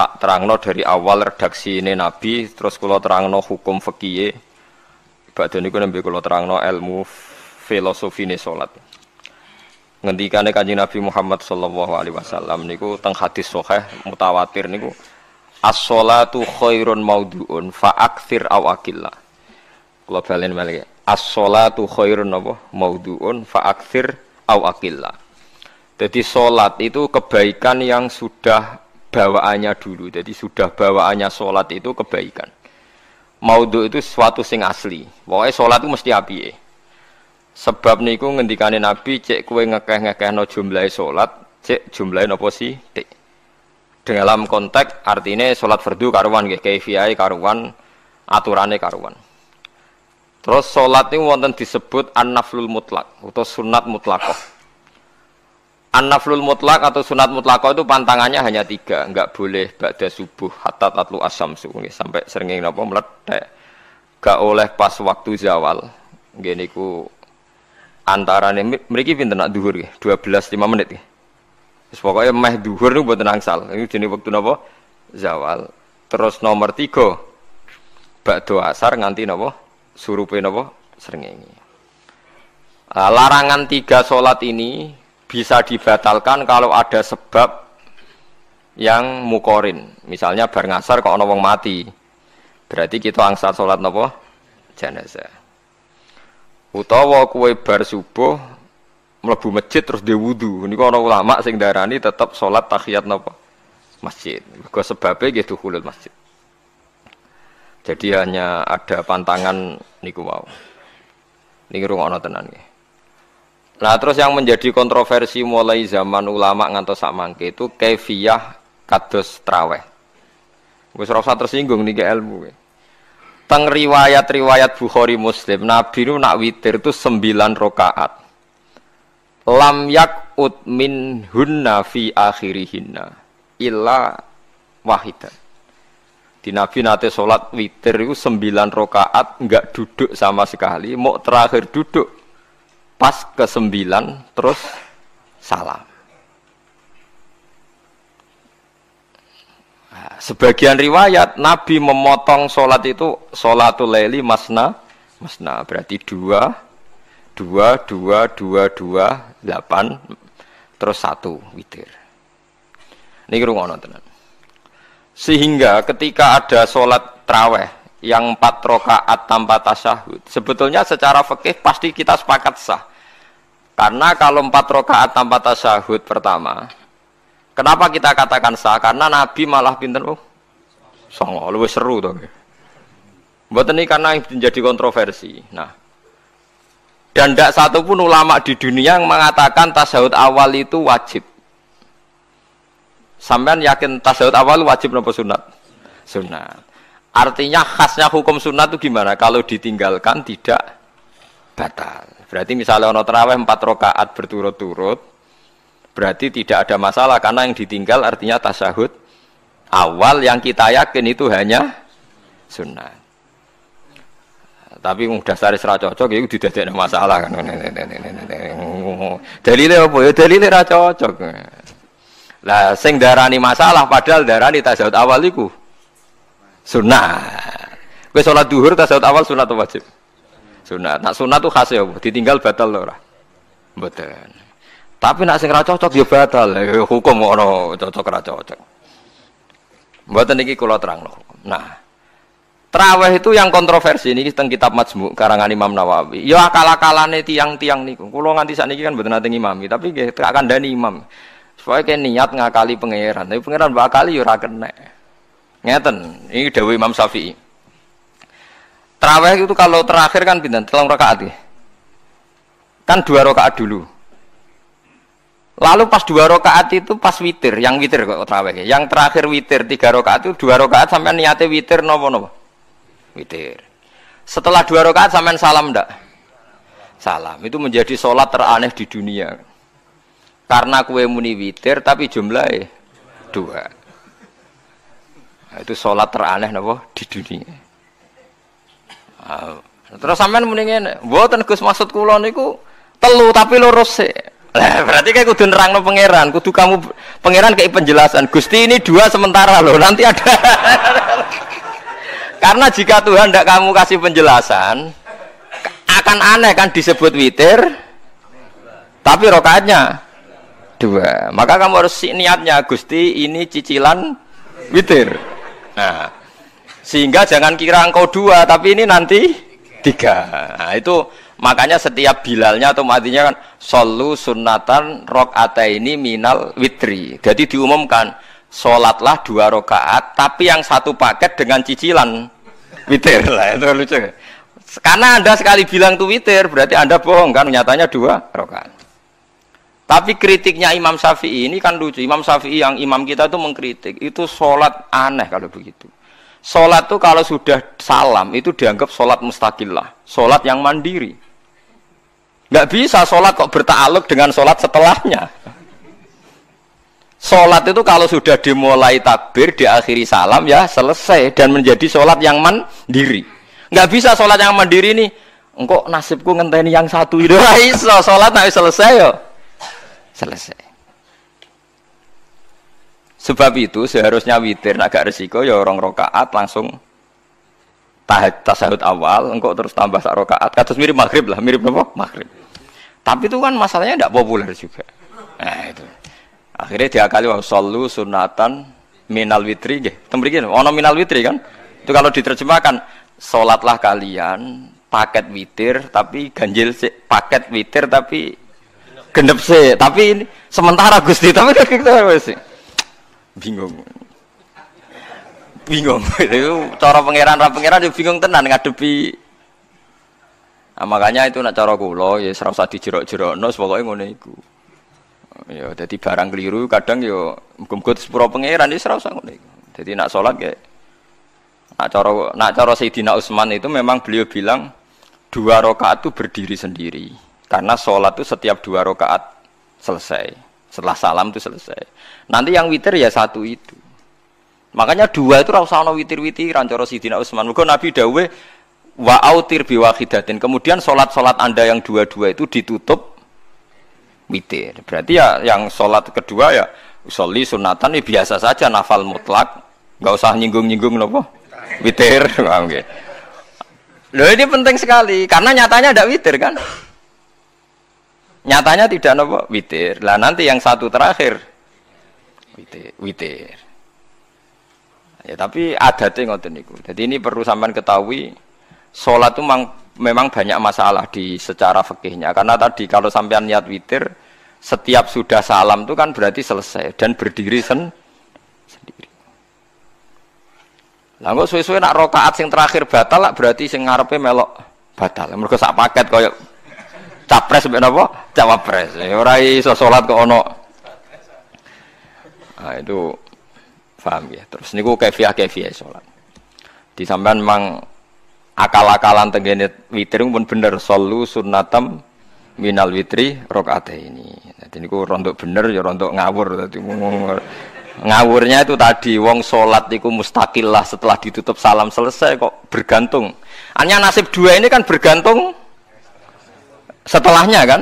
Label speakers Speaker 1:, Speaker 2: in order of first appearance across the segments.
Speaker 1: tak terangno dari awal redaksi ini Nabi terus kula terangno hukum fikih badhe niku nembe kula terangno ilmu filosofi filosofine salat ngendikane Kanjeng Nabi Muhammad sallallahu alaihi wasallam niku teng hadis sahih mutawatir niku as-salatu khairun maudhu'un fa awakilla, aw aqilla kula balen balik as-salatu khairun apa maudhu'un fa awakilla. aw aqilla jadi sholat itu kebaikan yang sudah bawaannya dulu. Jadi sudah bawaannya sholat itu kebaikan. Maudhu itu sesuatu sing asli. Pokoknya sholat itu mesti api. Ya. Sebab niku ngendikane Nabi cek kue ngekeh-ngekeh no jumlahi sholat, cek jumlahi nopo sih dalam konteks artinya sholat fardu karuan nggih kaifiyahe karuan aturane karuan terus sholat ini wonten disebut an-naflul mutlak atau sunat mutlakoh An-naflul mutlak atau sunat mutlak itu pantangannya hanya tiga, enggak boleh ba'da subuh hatta tatlu asam asamsu sampai sering napa meledak. Enggak oleh pas waktu zawal. Gini ku antara nih, mereka pinter nak duhur ya, belas lima menit ya. pokoknya meh duhur nih buat tenang sal, ini jenis waktu napa zawal. Terus nomor tiga, ba'da asar nganti napa surupe napa sering ini. Larangan tiga sholat ini bisa dibatalkan kalau ada sebab yang mukorin. Misalnya bar ngasar kok ana wong mati. Berarti kita angsa salat napa? Jenazah. Utawa kue bar subuh melebu masjid terus wudhu Ini Niku ana ulama sing darani tetap sholat tahiyat napa? Masjid. Mergo sebabe gitu hulul masjid. Jadi hanya ada pantangan niku wau. Wow. Niki rungokno tenan nggih. Nah terus yang menjadi kontroversi mulai zaman ulama ngantos sak mangke itu kefiah kados traweh. Wis rasa tersinggung nih ke ilmu. E. Teng riwayat-riwayat Bukhari Muslim, Nabi nu nak witir itu sembilan rokaat. Lam yak ut min hunna fi akhirihinna illa wahidan. Di Nabi nate sholat witir itu sembilan rokaat, nggak duduk sama sekali, mau terakhir duduk pas ke sembilan terus salam. Nah, sebagian riwayat Nabi memotong sholat itu sholatul leli masna masna berarti dua dua dua dua dua delapan terus satu witir. Ini kerungono tenan. Sehingga ketika ada sholat traweh yang empat rokaat tanpa tasahud, sebetulnya secara fikih pasti kita sepakat sah. Karena kalau empat rakaat tanpa tasahud pertama, kenapa kita katakan sah? Karena Nabi malah pinter oh, songo, oh, lebih seru tuh. Gitu. Buat ini karena menjadi kontroversi. Nah, dan tidak satu pun ulama di dunia yang mengatakan tasahud awal itu wajib. Sampean yakin tasawuf awal wajib nopo sunat? Sunat. Artinya khasnya hukum sunat itu gimana? Kalau ditinggalkan tidak batal. Berarti misalnya ono teraweh empat rokaat berturut-turut, berarti tidak ada masalah karena yang ditinggal artinya tasahud awal yang kita yakin itu hanya sunnah. Tapi mudah sari serah cocok, ya itu tidak ada masalah kan. Dalilnya apa ya? Dalilnya ra cocok. Lah sing darani masalah padahal darani tasawuf awal itu sunnah. Kowe sholat duhur tasawuf awal sunnah atau wajib? sunat. Nak sunat tuh khas ya, ditinggal batal loh Betul. Tapi nak sing cocok ya batal. Ya, hukum ono cocok ra cocok. Mboten niki kula terang loh. Nah, Traweh itu yang kontroversi ini tentang kitab Majmu karangan Imam Nawawi. Ya akal-akalane tiang-tiang niku. Kula nganti niki kan mboten nate ngimami, tapi nggih tak kandhani imam. Supaya kayak niat ngakali pangeran, tapi pangeran bakali ya ora kena. Ngeten, ini Dewi Imam Syafi'i. Traweh itu kalau terakhir kan pindah telung rakaat ya. Kan dua rakaat dulu. Lalu pas dua rakaat itu pas witir, yang witir kok ya. Yang terakhir witir tiga rakaat itu dua rakaat sampai niatnya witir nopo nopo. Witir. Setelah dua rakaat sampai salam ndak? Salam itu menjadi sholat teraneh di dunia. Karena kue muni witir tapi jumlahnya dua. Nah, itu sholat teraneh nopo di dunia. Terus sampean mendingin, mboten Gus maksud kula niku telu tapi lurus sik. Lah berarti kayak kudu nerangno pangeran, kudu kamu pangeran kayak penjelasan. Gusti ini dua sementara loh, nanti ada. Karena jika Tuhan tidak kamu kasih penjelasan, akan aneh kan disebut witir, tapi rokaatnya dua. Maka kamu harus niatnya Gusti ini cicilan witir. Nah, sehingga jangan kira engkau dua, tapi ini nanti tiga. Nah, itu makanya setiap bilalnya atau matinya kan solu sunatan rok ini minal witri. Jadi diumumkan sholatlah dua rokaat tapi yang satu paket dengan cicilan witir lah itu lucu. Karena anda sekali bilang tuh witir, berarti anda bohong kan? Nyatanya dua rokaat Tapi kritiknya Imam Syafi'i ini kan lucu. Imam Syafi'i yang imam kita itu mengkritik itu sholat aneh kalau begitu. Sholat tuh kalau sudah salam itu dianggap sholat mustakillah, sholat yang mandiri. Gak bisa sholat kok bertaluk dengan sholat setelahnya. Sholat itu kalau sudah dimulai takbir, diakhiri salam ya selesai dan menjadi sholat yang mandiri. Gak bisa sholat yang mandiri nih. Engkau nasibku ngenteni yang satu itu iso sholat nabi selesai ya, Selesai. Sebab itu seharusnya witir agak resiko ya orang rokaat langsung tasahud awal, engkau terus tambah sak rokaat, katus mirip maghrib lah, mirip apa? Maghrib. Tapi itu kan masalahnya tidak populer juga. Nah itu. Akhirnya dia kali wah sunatan minal witri, gih. Tembikin, ono minal witri kan? Itu kalau diterjemahkan, sholatlah kalian paket witir tapi ganjil sih, paket witir tapi genep sih. Tapi ini sementara Gusti tapi kita gitu sih bingung bingung itu cara pangeran ra pangeran yo ya bingung tenan ngadepi nah, makanya itu nak cara kula ya ora usah dijerok-jerokno pokoke ngene iku ya jadi barang keliru kadang yo ya, mugo-mugo sepuro pangeran ya ora usah ngene iku jadi nak salat ya nak cara nak cara Sayyidina Utsman itu memang beliau bilang dua rakaat itu berdiri sendiri karena sholat itu setiap dua rakaat selesai setelah salam itu selesai. Nanti yang witir ya satu itu. Makanya dua itu rasa ana witir witir cara Sidina usman Nabi dawe wa autir Kemudian sholat solat Anda yang dua-dua itu ditutup witir. Berarti ya yang sholat kedua ya usolli sunatan ini ya biasa saja nafal mutlak. nggak usah nyinggung-nyinggung nopo. Witir, paham Loh ini penting sekali karena nyatanya ada witir kan. Nyatanya tidak nopo witir. Lah nanti yang satu terakhir witir. witir. Ya tapi ada tengok niku. Jadi ini perlu sampean ketahui sholat itu memang, memang banyak masalah di secara fikihnya. Karena tadi kalau sampean niat witir setiap sudah salam itu kan berarti selesai dan berdiri sen sendiri. Lah kok suwe-suwe nak rokaat yang terakhir batal lah berarti sing ngarepe melok batal. mereka sak paket koyo capres sampai apa cawapres ya, eh, orang iso sholat ke ono nah, itu paham ya terus ini niku kefiah kefiah ya sholat di memang mang akal-akalan tenggene witir pun bener solu sunnatam minal witri rokaat ini jadi niku rontok bener ya rontok ngawur tadi ngawurnya itu tadi wong sholat itu mustakilah setelah ditutup salam selesai kok bergantung hanya nasib dua ini kan bergantung setelahnya kan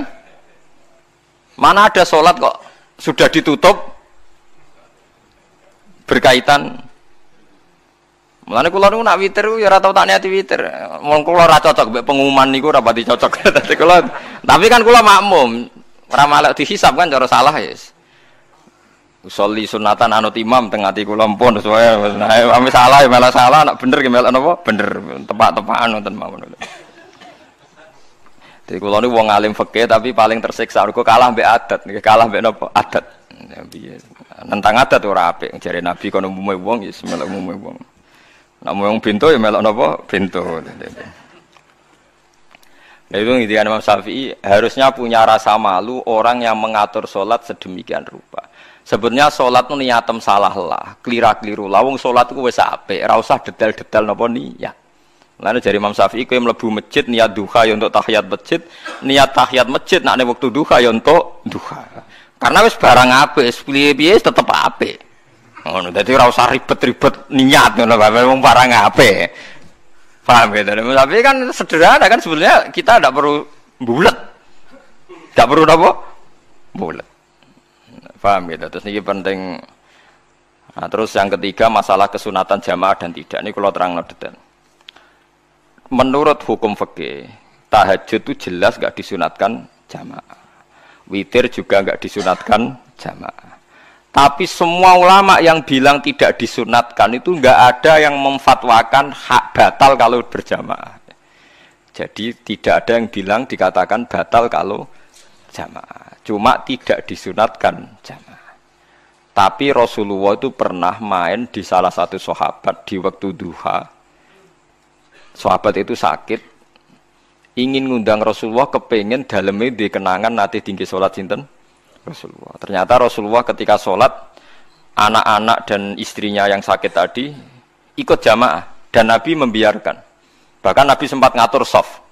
Speaker 1: mana ada sholat kok sudah ditutup berkaitan Mulane kula niku nak witir ya ora tau tak niati witir. Wong kula ora cocok mbek pengumuman niku ora pati cocok. Dadi kula tapi kan kula makmum. Ora malah dihisab kan cara salah ya. Yes. Usolli sunatan anut imam teng ati kula mpun sesuai. Nah, salah ya malah salah, nak bener ki melok napa? Bener, tepak-tepakan wonten mawon. Jadi kalau nih wong alim fakih tapi paling tersiksa. Aku kalah be adat, kalah be nopo adat. Nabi ya, nentang adat tuh rapi Jadi Nabi kono umumnya wong ya semelok uang wong. Namun yang pintu ya melok nopo pintu. Nah itu ngidikan Imam Syafi'i harusnya punya rasa malu orang yang mengatur sholat sedemikian rupa. Sebenarnya sholat itu niatem salah lah, kelira keliru lah. Wong sholat itu wes ape, rausah detail detail nopo niat. Lalu dari Imam Syafi'i yang melebu masjid niat duha ya untuk tahiyat masjid, niat tahiyat masjid nak waktu duha ya untuk duha. Karena wes barang apa, es pilih tetap apa. apik. Ngono, dadi usah ribet-ribet niat ngono bapak wong barang apa? Paham ya? Tapi kan sederhana kan sebenarnya kita tidak perlu bulat. Tidak perlu apa? Bulat. Paham ya? Terus ini penting. Nah, terus yang ketiga masalah kesunatan jamaah dan tidak. Ini kalau terang detail menurut hukum fikih tahajud itu jelas gak disunatkan jamaah witir juga gak disunatkan jamaah tapi semua ulama yang bilang tidak disunatkan itu gak ada yang memfatwakan hak batal kalau berjamaah jadi tidak ada yang bilang dikatakan batal kalau jamaah cuma tidak disunatkan jamaah tapi Rasulullah itu pernah main di salah satu sahabat di waktu duha Sahabat itu sakit, ingin ngundang Rasulullah kepengen dalamnya dikenangan nanti tinggi sholat sinten Rasulullah. Ternyata Rasulullah ketika sholat anak-anak dan istrinya yang sakit tadi ikut jamaah dan Nabi membiarkan. Bahkan Nabi sempat ngatur soft.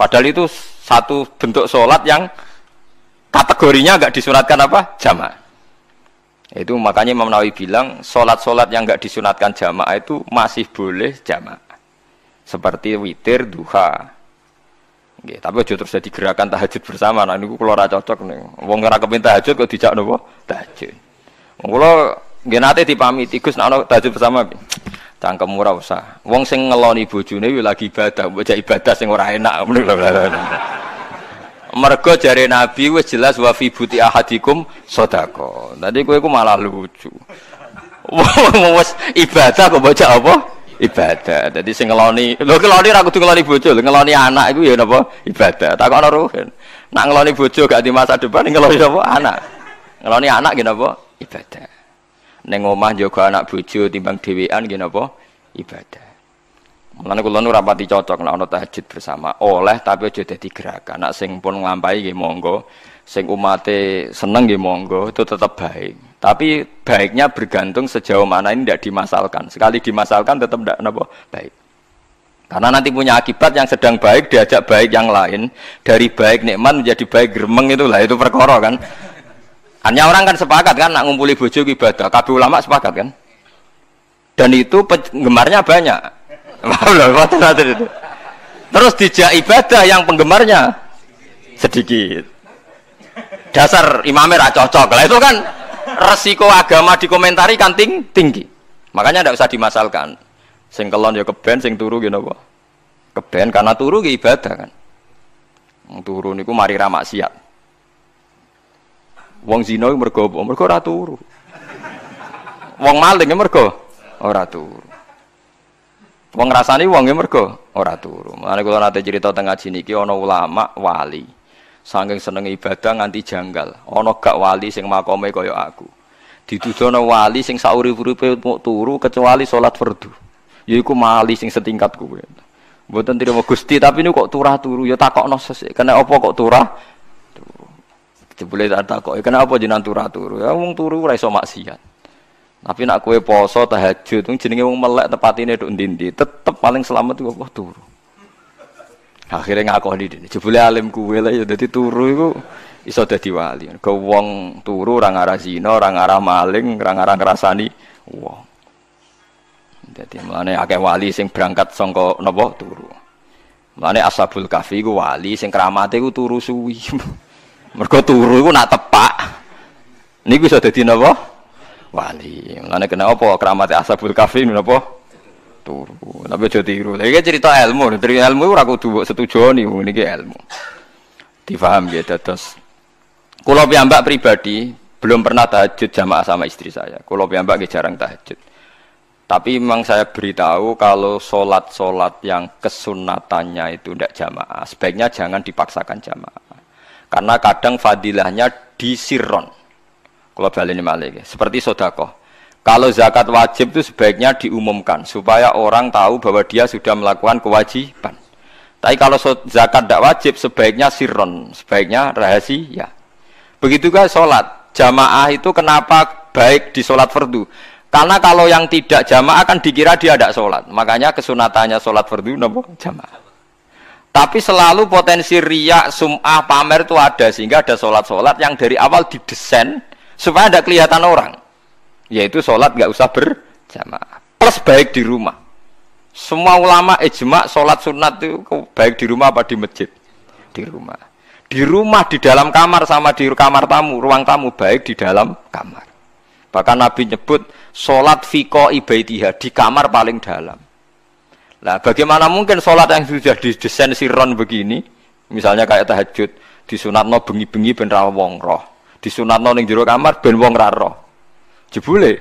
Speaker 1: Padahal itu satu bentuk sholat yang kategorinya nggak disunatkan apa jamaah. Itu makanya Imam Nawawi bilang sholat-sholat yang nggak disunatkan jamaah itu masih boleh jamaah seperti witir duha Gih, tapi aja terus jadi gerakan tahajud bersama nah niku kula ora cocok nih wong ora kepen tahajud kok dijak nopo tahajud wong kula nggih nate dipamiti Gus nek ana tahajud bersama cangkem ora usah wong sing ngeloni bojone lagi ibadah mbok ibadah sing ora enak mergo jare nabi wis jelas wa fi buti ahadikum sodako tadi kowe ku malah lucu wong wis ibadah kok baca apa ibadah. Jadi sing ngeloni, lho ngeloni ra kudu ngeloni bojo, ngeloni anak iku ya napa ibadah. Takokno ruhen. Nak ngeloni bojo gak di masa depan ngeloni napa anak. Ngeloni anak gini napa ibadah. Ning omah jaga anak bojo timbang dhewean gini napa ibadah. Mulane kula nu rapati cocok nek ana tahajud bersama, oleh tapi aja dadi gerakan. Nak sing pun nglampahi nggih monggo sing umate seneng ya monggo itu tetap baik tapi baiknya bergantung sejauh mana ini tidak dimasalkan sekali dimasalkan tetap tidak nopo baik karena nanti punya akibat yang sedang baik diajak baik yang lain dari baik nikmat menjadi baik itu itulah itu perkara kan hanya orang kan sepakat kan nak ngumpuli bojo ibadah Kabe ulama sepakat kan dan itu penggemarnya banyak terus dijak ibadah yang penggemarnya sedikit dasar imamnya rak cocok lah itu kan resiko agama dikomentari kan ting tinggi makanya tidak usah dimasalkan sing kelon ya keben sing turu gitu apa keben karena turu gitu ibadah kan turu niku mari ramak siap wong zina mergo apa mergo ora turu wong maling ya mergo ora turu wong ngrasani wong ya mergo ora turu mana kula nanti cerita tengah sini niki ana ulama wali Saking seneng ibadah nganti janggal. Ono gak wali sing makome kaya aku. Didudono wali sing sauri-uripe mau turu kecuali salat fardu. Yaiku mali sing setingkat kuwi. Mboten trimo Gusti, tapi ini kok turah turu ya takokno sesek. Kena apa kok turah? Turu. tak takok, kenapa jenengan turah turu? Ya wong turu ora iso maksiat. Tapi nak kue poso tahajud, jenenge wong melek tepatine nduk ndi tetep paling selamat iku Allah turu akhirnya ngakoni dene jebule alim kuwe lah ya dadi turu iku iso dadi wali ke wong turu ora ngarah zina ora ngarah maling ora ngarah ngrasani wong dadi mlane akeh wali sing berangkat saka napa turu mlane ashabul kahfi ku wali sing kramate ku turu suwi mergo turu iku nak tepak niku iso dadi napa wali mlane kena apa kramate ashabul kahfi napa turu. Tapi aja tiru. Tapi cerita ilmu, dari ilmu setuju nih. Ini ke ilmu. Difaham ya terus Kalau piambak pribadi belum pernah tahajud jamaah sama istri saya. Kalau piambak gak jarang tahajud. Tapi memang saya beritahu kalau solat-solat yang kesunatannya itu tidak jamaah, sebaiknya jangan dipaksakan jamaah. Karena kadang fadilahnya disiron. Kalau balik ini malik, seperti sodako. Kalau zakat wajib itu sebaiknya diumumkan supaya orang tahu bahwa dia sudah melakukan kewajiban. Tapi kalau zakat tidak wajib sebaiknya sirron, sebaiknya rahasia. Begitu juga sholat jamaah itu kenapa baik di sholat fardu? Karena kalau yang tidak jamaah akan dikira dia tidak sholat. Makanya kesunatannya sholat fardu nopo jamaah. Tapi selalu potensi riak, sum'ah, pamer itu ada sehingga ada sholat-sholat yang dari awal didesain supaya tidak kelihatan orang yaitu sholat nggak usah berjamaah plus baik di rumah semua ulama ijma eh, sholat sunat itu baik di rumah apa di masjid di rumah di rumah di dalam kamar sama di kamar tamu ruang tamu baik di dalam kamar bahkan Nabi nyebut sholat fiko ibaitiha di kamar paling dalam Nah, bagaimana mungkin sholat yang sudah didesain siron begini, misalnya kayak tahajud, di sunat no bengi-bengi ben roh wong roh, no ning jero kamar ben wong roh jebule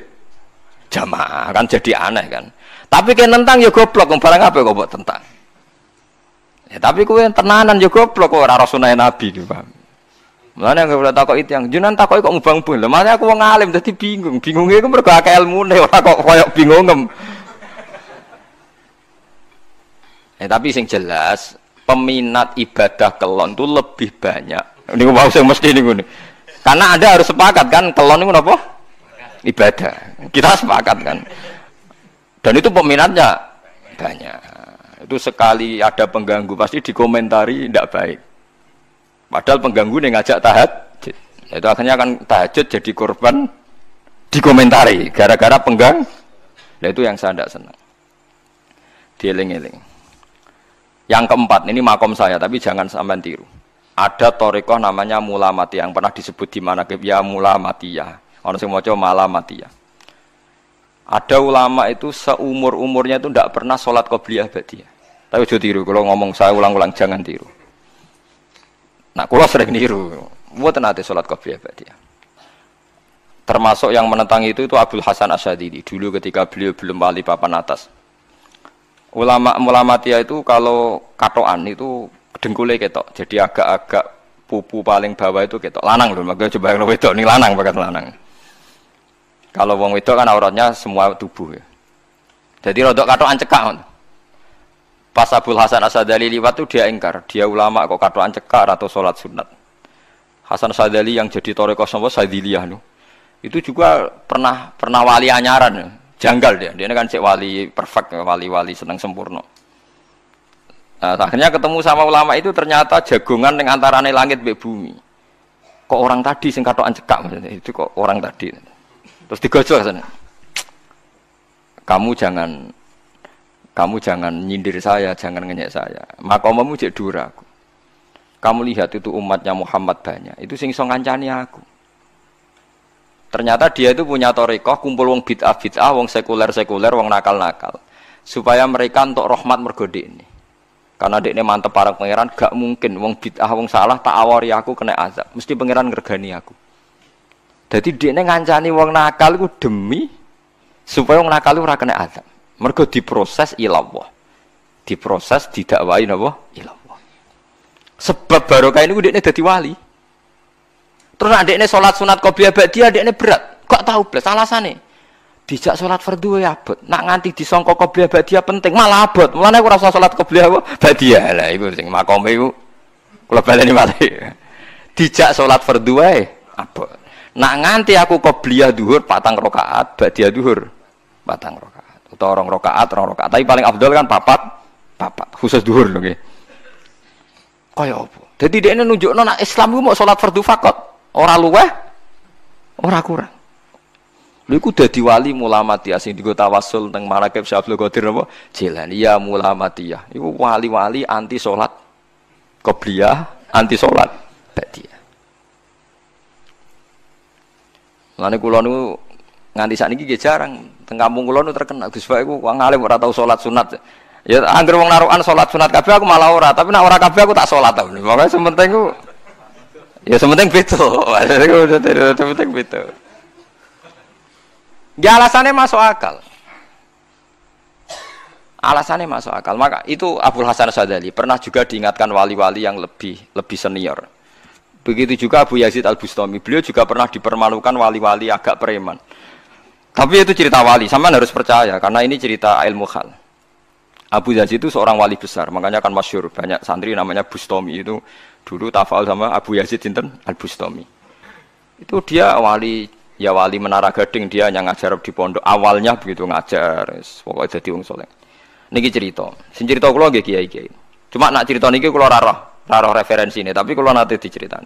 Speaker 1: jamaah kan jadi aneh kan tapi kayak tentang ya goblok barang apa kok buat tentang ya tapi kue tenanan ya goblok kok orang rasulnya nabi gitu paham mana yang boleh takut itu yang jenengan takut kok mubang pun. lemahnya aku wong ngalim jadi bingung. aku mereka kayak ilmu nih orang kok koyok bingungem. Eh tapi sing jelas peminat ibadah kelon tuh lebih banyak. Ini gue mau sing mesti niku. Karena Anda harus sepakat kan kelon niku apa? ibadah. Kita sepakat kan. Dan itu peminatnya banyak. Itu sekali ada pengganggu pasti dikomentari tidak baik. Padahal pengganggu ini ngajak tahajud. Itu akhirnya akan tahajud jadi korban dikomentari gara-gara penggang. Nah itu yang saya tidak senang. Dieling-eling. Yang keempat ini makom saya tapi jangan sampai tiru. Ada torikoh namanya mati yang pernah disebut di mana ya ya orang sing maca malam mati ya. Ada ulama itu seumur umurnya itu tidak pernah sholat qobliyah ya. Tapi ojo tiru, kalau ngomong saya ulang-ulang jangan tiru. Nah, kalau sering tiru, buat nanti sholat qobliyah ya. Termasuk yang menentang itu itu Abdul Hasan Asyadidi dulu ketika beliau belum wali papan atas. Ulama ulama ya itu kalau katoan itu dengkulnya ketok, jadi agak-agak pupu paling bawah itu ketok lanang loh, Maka coba yang itu. ini lanang bahkan lanang. Kalau wong wedok kan auratnya semua tubuh ya. Jadi rodok ancekak cekak. Pas Abdul Hasan Asadali liwat tuh dia ingkar, dia ulama kok katok ancekak atau sholat sunat. Hasan Asadali yang jadi toreko sama Sadiliyah nu. Itu juga pernah pernah wali anyaran, ya. janggal dia. Dia kan cek wali perfect, ya, wali-wali senang sempurna. Nah, akhirnya ketemu sama ulama itu ternyata jagongan dengan antarane langit bebumi. bumi. Kok orang tadi sing katokan cekak itu kok orang tadi. Terus ke sana. Kamu jangan kamu jangan nyindir saya, jangan ngenyek saya. Makomamu jadi duraku. Kamu lihat itu umatnya Muhammad banyak. Itu sing song ngancani aku. Ternyata dia itu punya torekoh, kumpul wong bid'ah bid'ah, wong sekuler sekuler, wong nakal nakal, supaya mereka untuk rahmat mergode ini. Karena dia ini mantep para pangeran, gak mungkin wong bid'ah wong salah tak awari aku kena azab. Mesti pangeran ngergani aku. Jadi dia ngancani wong nakal itu demi supaya wong nakal itu rakenya azab. Mereka diproses ilawah. Diproses didakwai apa? Ilawah. Sebab barokah ini dia jadi wali. Terus adiknya sholat sunat kopi abad dia adiknya berat. Kok tahu belas alasannya? Dijak sholat fardu ya abad. Nak nganti disongkok kopi abad dia penting malah abad. Mulanya aku rasa sholat kopi abad dia lah. Ibu sing makom ibu. Kalau balik ini malah. Dijak sholat fardu ya abad. Nak nganti aku koplia duhur patang rokaat, ba'diyah duhur patang rokaat. Atau orang rokaat, orang rokaat. Tapi paling abdul kan papat, papat. Khusus duhur oke. okay. Kaya apa? Jadi dia ini nunjuk nona Islam gue mau sholat fardu fakot. Orang luweh, orang kurang. Lha iku dadi wali mulamatiyah di digo tawasul teng Marakib Syabdul Qadir apa? mulamati ya. Ibu wali-wali anti sholat, koplia, anti sholat, dia. Lain kulo nu nganti saat ini jarang. Teng kampung kulo nu terkenal Gus Pak iku ngalih alim tahu tau sunat. Ya angger wong naruhan sholat sunat kafe aku malah ora, tapi nak ora kafe aku tak sholat tau. Makanya sementing ku ya sementing beto. sementing betul. Ya alasannya masuk akal. Alasannya masuk akal. Maka itu Abdul Hasan Sadali pernah juga diingatkan wali-wali yang lebih lebih senior. Begitu juga Abu Yazid Al Bustami. Beliau juga pernah dipermalukan wali-wali agak preman. Tapi itu cerita wali, sama harus percaya karena ini cerita ilmu hal. Abu Yazid itu seorang wali besar, makanya kan masyur banyak santri namanya Bustami itu dulu tafal sama Abu Yazid Jinten Al Bustami. Itu dia wali ya wali menara gading dia yang ngajar di pondok awalnya begitu ngajar pokoknya jadi wong soleh niki cerita sin cerita kulo gak kiai kiai cuma nak cerita niki kulo rara, taruh referensi ini, tapi kalau nanti diceritain.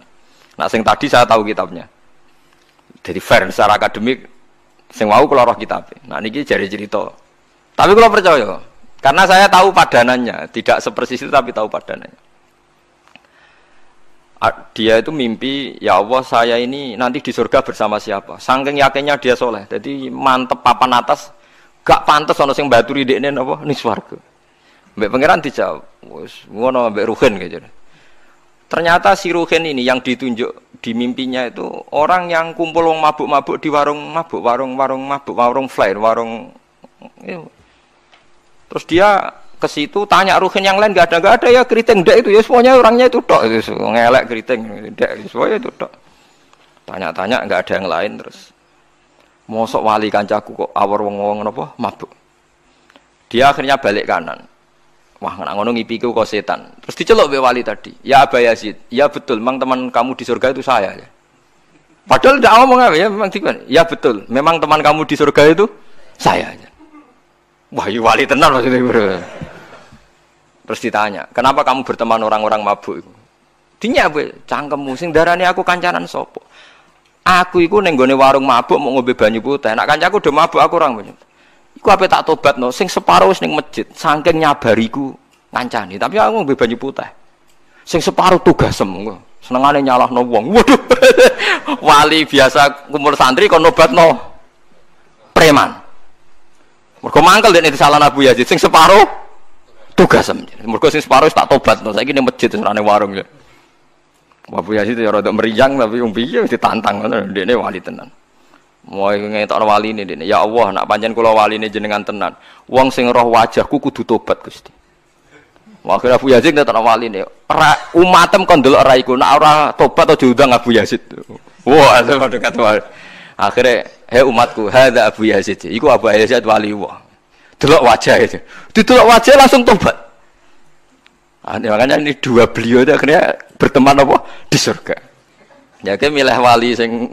Speaker 1: Nah, sing tadi saya tahu kitabnya. Jadi fair secara akademik, sing mau kalau roh kitab. Nah, ini jadi cerita. Tapi kalau percaya, karena saya tahu padanannya, tidak sepersis itu tapi tahu padanannya. Ah, dia itu mimpi, ya Allah saya ini nanti di surga bersama siapa? Sangking yakinnya dia soleh, jadi mantep papan atas, gak pantas orang sing baturi dekne apa nih swarga. Mbak pangeran dijawab, ngono mbak ruhen gitu. Ternyata si Ruhin ini yang ditunjuk di mimpinya itu orang yang kumpul wong mabuk-mabuk di warung mabuk, warung-warung mabuk, warung flare, warung iya. Terus dia ke situ tanya Ruhin yang lain gak ada gak ada ya keriting ndak itu ya semuanya orangnya itu tok itu ngelek keriting ndak semuanya itu tok. Tanya-tanya gak ada yang lain terus. Mosok wali kancaku kok awor wong-wong napa mabuk. Dia akhirnya balik kanan. Wah, nggak ngono ngipiku kok setan. Terus diceluk be wali tadi. Ya abah Yazid, ya betul, memang teman kamu di surga itu saya. Ya. Padahal tidak ngomong apa ya, memang tiba. Ya betul, memang teman kamu di surga itu saya. Ya. Wah, ya wali tenar maksudnya bro. Terus ditanya, kenapa kamu berteman orang-orang mabuk? Dinya apa? cangkem musing darani aku kancanan sopo. Aku itu nenggone warung mabuk mau ngobek banyu putih. Nak kancaku udah mabuk aku orang banyak. Ku apa tak tobat no, sing separuh sing masjid, saking nyabariku ngancani. Tapi aku mbek banyu putih. Sing separuh seneng ku. nyalah no wong. Waduh. Wali biasa kumur santri nobat no preman. Mergo mangkel dene disalah Abu Yazid sing separuh semua. Mergo sing separuh tak tobat no. Saya gini masjid serane warung ya. Wabu Yazid ya rada meriang tapi ya ditantang Dia ini wali tenan. Mau ngetok wali ini Ya Allah, nak panjang kulo wali ini jenengan tenan. Wong sing roh wajahku kudu tobat Gusti. Akhirnya Abu Yazid ngetok wali ini. Ra umatem kon delok ra Nak ora tobat atau udang Abu Yazid. Wah, wow, dekat wali. Akhirnya, he umatku, ada Abu Yazid. Iku Abu Yazid wali wah. Delok wajah itu. Didelok wajah langsung tobat. Ah, ini makanya ini dua beliau itu akhirnya berteman apa di surga. Ya milih wali sing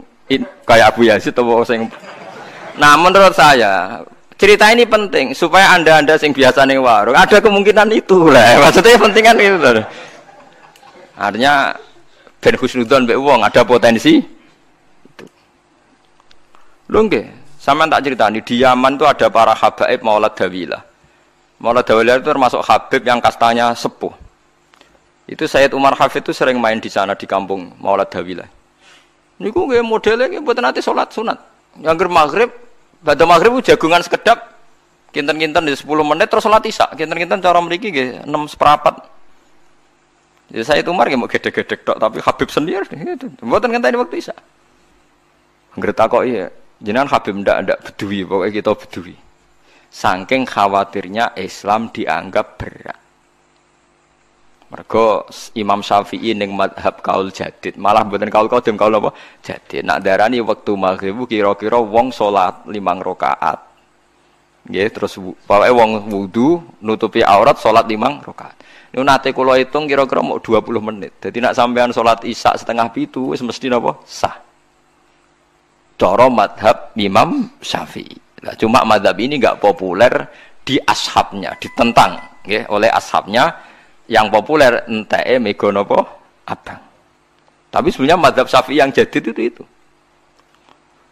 Speaker 1: kayak Abu Yazid atau sing Nah, menurut saya cerita ini penting supaya anda-anda sing biasa nih warung ada kemungkinan itu lah. Maksudnya penting kan itu. Artinya ben husnudon be wong ada potensi itu. Lho nggih, tak ceritani di Yaman tuh ada para habaib Maulad Dawila Maulad Dawila itu termasuk habib yang kastanya sepuh. Itu Sayyid Umar Hafid itu sering main di sana di kampung Maulad Dawila Niku gue modelnya lagi buat nanti sholat sunat. Yang maghrib, pada maghrib jagungan sekedap kinten-kinten di sepuluh menit terus sholat isya. Kinten-kinten cara meriki gue enam seperempat. Jadi saya itu mar mau gede gede dok tapi Habib sendiri gitu. nanti ini waktu isya. tak kok iya, jinan Habib ndak ndak bedui pokoknya kita bedui. Saking khawatirnya Islam dianggap berat. Mereka Imam Syafi'i ning madhab kaul jadid, malah mboten kaul qadim kaul apa? Jadid. Nak darani wektu maghrib kira-kira wong salat limang rokaat, Nggih, terus pokoke wong wudu nutupi aurat salat limang rokaat. Niku nate kula hitung kira-kira mau 20 menit. Jadi nak sampean salat Isak setengah pitu wis mesti napa? Sah. Coro madhab Imam Syafi'i. Nah, cuma madhab ini gak populer di ashabnya, ditentang oleh ashabnya yang populer ente mega nopo abang. Tapi sebenarnya madhab Safi yang jadi itu itu.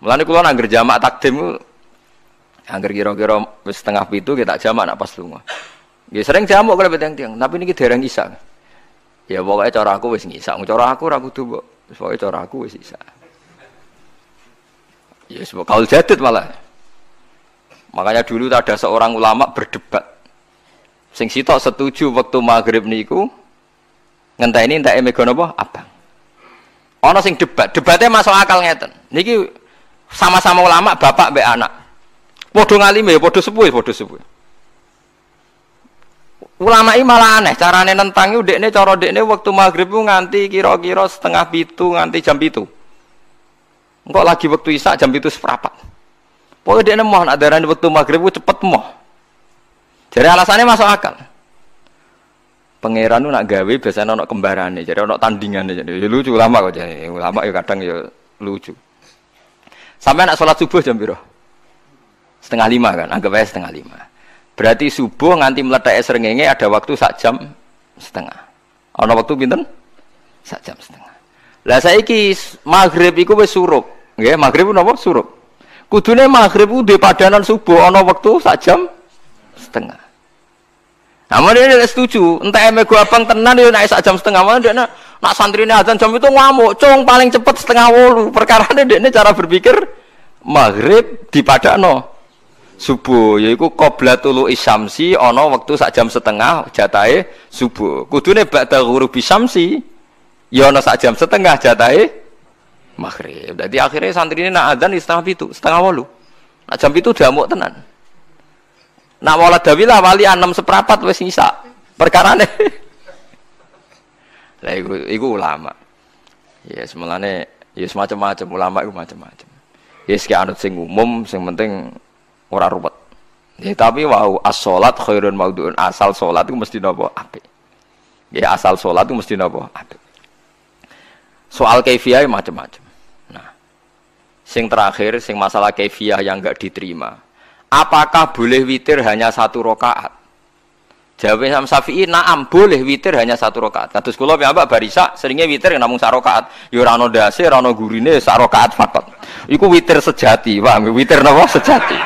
Speaker 1: Mulane kula nangger jamak takdim nangger kira-kira setengah pintu kita jamak nak pas lunga. Ya sering jamak kalau beteng tiang tapi ini kita dereng isa. Ya pokoknya cara aku wis ngisa, cara aku ora kudu kok. Pokoknya cara aku wis isa. Ya sebab kaul jadid malah. Makanya dulu ada seorang ulama berdebat Sing sitok setuju waktu maghrib niku ngentah ini ngentah kono boh apa. ono sing debat, debatnya masuk akal ngeten. Niki sama-sama ulama bapak be anak. Padha ngalime, bodoh ya, sepuh, bodoh ya, sepuh. Ulama ini malah aneh, carane nentangi dekne cara dekne waktu maghrib nganti kira-kira setengah pitu nganti jam pitu. Engkau lagi waktu isak jam pitu seperapat. Pokoknya dia mau nak darah waktu maghrib cepet mau. Jadi alasannya masuk akal. Pangeran nak gawe biasanya kembaran nih. jadi ono tandingan jadi ya, lucu lama kok jadi ya, lama ya kadang ya lucu. Sampai nak sholat subuh jam biru setengah lima kan, anggap aja setengah lima. Berarti subuh nganti meletak serengenge ada waktu sak jam setengah. Ono waktu binten Sak jam setengah. Lah ki maghrib iku wis surup. ya maghrib nopo surup. Kudune maghrib udah padanan subuh ada waktu sak jam setengah. Nah, dia tidak setuju. Entah eme gua bang tenan dia naik jam setengah malam dia nak nak santri ini jam itu ngamuk. Cung paling cepet setengah wulu. Perkara dia ini cara berpikir maghrib di no subuh yaiku tulu isamsi ono waktu sak jam setengah jatai subuh nih bak ghurubi guru ya yono sak jam setengah jatai maghrib Jadi akhirnya santri ini nak ajan setengah itu setengah wulu. nak jam itu mau tenan Nak wala lah wali enam seperapat wis nisa. perkara Lah iku iku ulama. Ya yes, semulane ya yes, macam-macam ulama iku macam-macam. Ya yes, anut sing umum sing penting ora ruwet. Ya tapi wau as-salat khairun maudun Asal solat iku mesti napa? Apik. Ya asal solat iku mesti napa? Apik. Soal kefiah ya macam-macam. Nah, sing terakhir sing masalah kefiah yang enggak diterima. Apakah boleh witir hanya satu rokaat? Jawabnya sama Safi'i naam boleh witir hanya satu rokaat. Kata sekolah kula mbak barisa seringnya witir yang namun sarokaat. Ya ora gurine sarokaat fakot. Iku witir sejati, wah Witir napa sejati.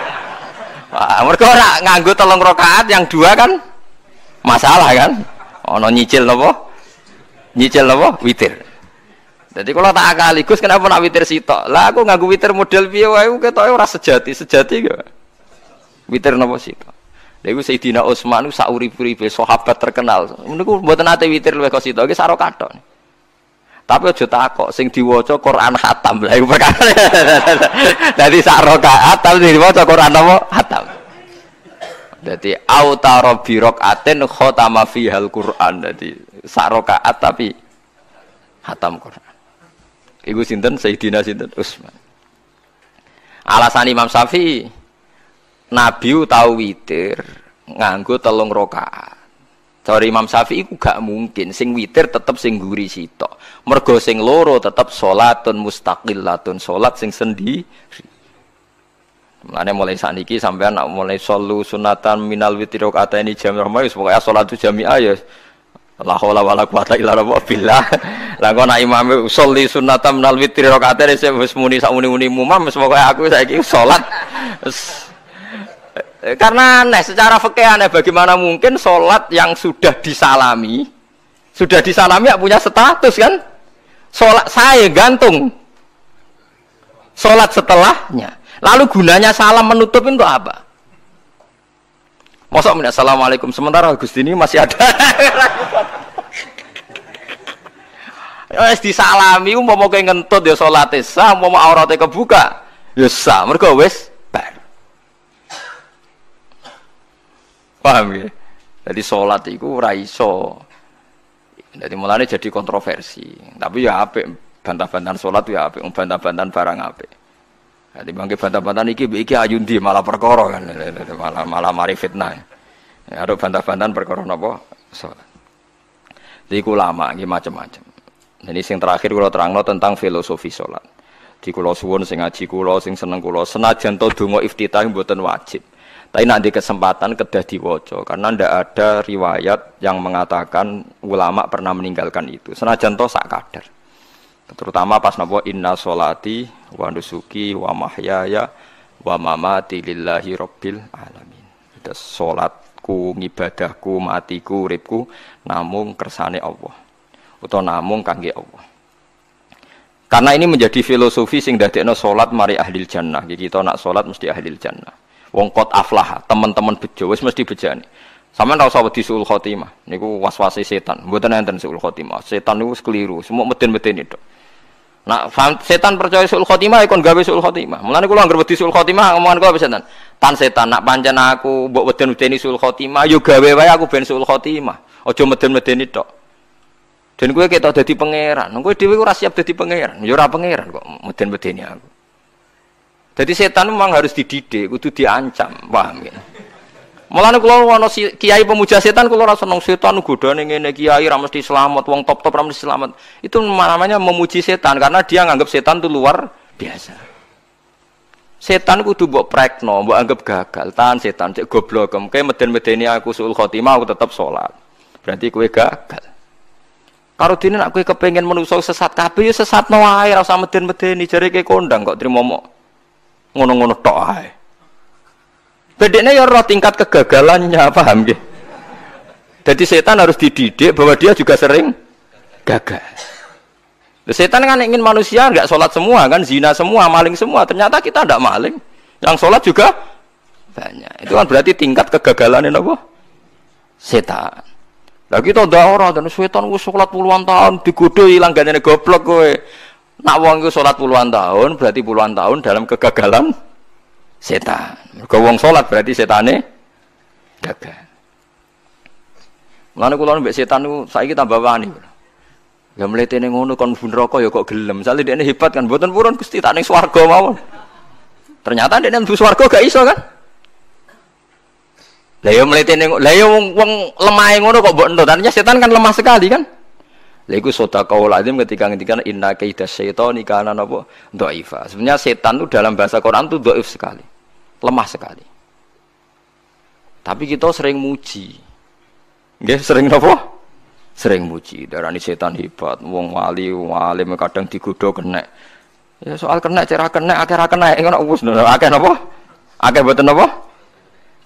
Speaker 1: Wah, mereka orang nganggu telung rokaat yang dua kan masalah kan? Oh, nyicil napa? Nyicil napa? Witir. Jadi kalau tak akali, kenapa nak witir sitok? Lah aku nganggu witir model piye wae ketoke ora sejati, sejati gak? witir nopo sitok lha iku Sayyidina Utsman itu sak puri uripe sahabat terkenal Menurutku buat nate witir lebih kau sitok itu saro kathok tapi aja takok sing diwaca Quran khatam lha iku perkara dadi sak rakaat tapi diwaca Quran apa khatam Jadi autaro birok aten khotama fihal Quran. Jadi sarokaat tapi hatam Quran. Iku sinten Sayyidina sinten Utsman. Alasan Imam Syafi'i Nabi tahu witir nganggo telung rokaat. Cari Imam Syafi'i ku gak mungkin sing witir tetep sing guri sitok. Mergo sing loro tetep salatun mustaqillatun, salat sing sendi. Mulane mulai saniki sampean nak mulai solu sunatan minal witir rakaat ini jam rahmah wis pokoke itu jami'ah ya. La haula wala quwwata illa billah. Lah kok nak imam sholli sunatan minal witir rakaat ini wis muni sak muni mumam wis pokoke aku saiki salat Eh, karena aneh, secara fakih aneh bagaimana mungkin sholat yang sudah disalami, sudah disalami ya punya status kan? Sholat saya gantung, sholat setelahnya. Lalu gunanya salam menutup itu apa? Masa minta assalamualaikum sementara Agustini masih ada. Wes disalami umpama kowe ngentut ya salate sah, umpama auratnya kebuka ya sah. mereka wis Paham ya? Jadi sholat itu raiso. Jadi mulanya jadi kontroversi. Tapi ya ape bantah-bantahan sholat ya apa bantah-bantahan barang ape. Jadi nah, bangke bantah-bantahan iki iki ayundi malah perkara kan, malah malah mari fitnah. Ya, ada bantah-bantahan perkara napa? Sholat. Jadi ulama ini macam-macam. Jadi sing terakhir kalau terangno tentang filosofi sholat. Di kulo suwun sing ngaji kulo, sing seneng kulo, senajan to dungo iftitah buatan wajib. Tapi nak di kesempatan kedah diwoco karena ndak ada riwayat yang mengatakan ulama pernah meninggalkan itu. Senajan toh sak kader. Terutama pas nabo inna solati wa nusuki wa mahyaya wa mamati lillahi rabbil alamin. Itu salatku, ngibadahku, matiku, uripku namung kersane Allah. Atau namung kangge Allah. Karena ini menjadi filosofi sing dadekno salat mari ahli jannah. Jadi kita nak solat mesti ahli jannah. Wong kot aflah, teman-teman bejo wis mesti bejani. Sama ndak usah wedi suul khotimah. Niku waswasi setan. Mboten enten suul khotimah. Setan niku keliru, semua meten meten itu. Nah, setan percaya suul khotimah ikon ya gawe suul khotimah. Mulane kula anggere wedi suul khotimah ngomongan kula setan. Tan setan nak pancen aku mbok weden-wedeni suul khotimah, yo gawe wae aku ben suul khotimah. Aja meten meten itu. Dan gue kita jadi pangeran. Gue dewi gue siap jadi pangeran. Yo ora pangeran kok meten meten aku. Jadi setan memang harus dididik, kudu diancam, paham ya? Mulane kula si, kiai pemuja setan kula rasa seneng setan godane ngene kiai ra mesti selamat wong top-top ra mesti selamat. Itu namanya memuji setan karena dia nganggap setan itu luar biasa. Setan kudu mbok prekno, mbok anggap gagal. Tahan setan cek goblok, kayak meden-medeni aku suul khotimah aku tetap sholat. Berarti kue gagal. Karo dene nak kowe kepengin menungso sesat kabeh ya sesatno wae ra usah meden-medeni jare kowe kondang kok terima ngono-ngono tok ae. Bedeknya ya roh tingkat kegagalannya, paham gak? Jadi setan harus dididik bahwa dia juga sering gagal. Setan kan ingin manusia nggak sholat semua kan, zina semua, maling semua. Ternyata kita tidak maling. Yang sholat juga banyak. Itu kan berarti tingkat kegagalan ini apa? Setan. Lah kita ndak ora dan setan wis sholat puluhan tahun digodho ilang ganjane goblok gue. Nak wong iku salat puluhan tahun, berarti puluhan tahun dalam kegagalan setan. Kau wong salat berarti setane gagal. Mulane kula mbek setan niku saiki tambah wani. Ya mletene ngono kon mlebu roko ya kok gelem. Sale dekne hebat kan mboten purun Gusti tak ning swarga mawon. Ternyata dekne mlebu swarga gak iso kan? Lah ya mletene lah ya wong, wong lemah ngono kok mbok entuk. setan kan lemah sekali kan? Lagu sota kau lazim ketika ketika inna kaidah setan ikana nopo doiva. Sebenarnya setan itu dalam bahasa Quran itu doif sekali, lemah sekali. Tapi kita sering muji, Nggih sering nopo? Sering muji. Darah nih setan hebat, wong wali, wong wali, kadang digudo kena. Ya soal kena cara kena akhir kena ngono wis akeh napa? Akhir betul napa?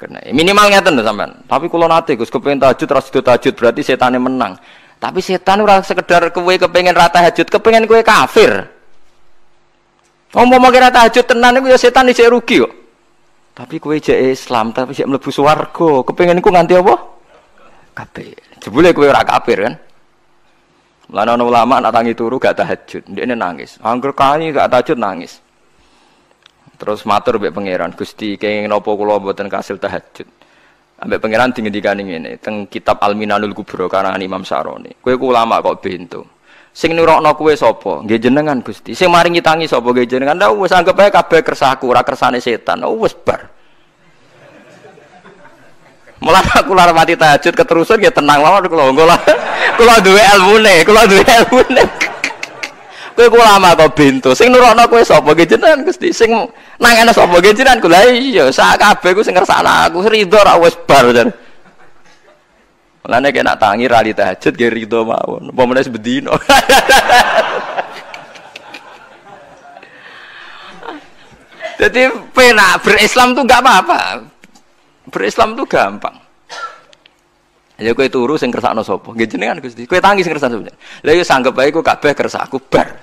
Speaker 1: Kena. Minimal ngeten sampean. Tapi kalau nanti Gus kepengin tajud rasidu tajud berarti setan setane menang. Tapi setan ora sekedar kowe kepengen rata hajut, kepengen kowe kafir. Ngomong kira hajut tenan iku ya setan isih rugi kok. Tapi kowe jek Islam, tapi jek mlebu swarga, kepengen iku nganti apa? Kabeh. Jebule kowe ora kafir kan? Lan ana ulama nak tangi turu gak tahajud, ndekne nangis. Angger kani gak tahajud nangis. Terus matur mbek pangeran, Gusti kenging napa kula mboten kasil tahajud. Ambek pangeran dingendikan ini, teng kitab Al-Minanul Kubra karangan Imam Saroni. Kowe ku lama kok bento. Sing nirokno kowe sapa? Nggih jenengan Gusti. Sing maringi tangi sapa nggih jenengan. Lah wis anggap ae kabeh kersaku, ora setan. Oh wis bar. Malah aku lara mati tahajud keterusan ya tenang mawon dua Kulo duwe elmune, kulo duwe elmune kowe ku lama to bintu sing nurokno kowe sapa ge jenengan Gusti sing nang enak sapa ge jenengan kula iya sak kabeh ku sing ngersakno aku ridho ra wis bar jan nak kena tangi rali tahajud ge ridho mawon apa menes bedino Jadi penak berislam tuh gak apa-apa. Berislam tuh gampang. Ya kowe turu sing kersakno sapa? Nggih jenengan Gusti. Kowe tangi sing kersakno sampeyan. Lah yo iya, sanggep bae kowe kabeh kersakku bar.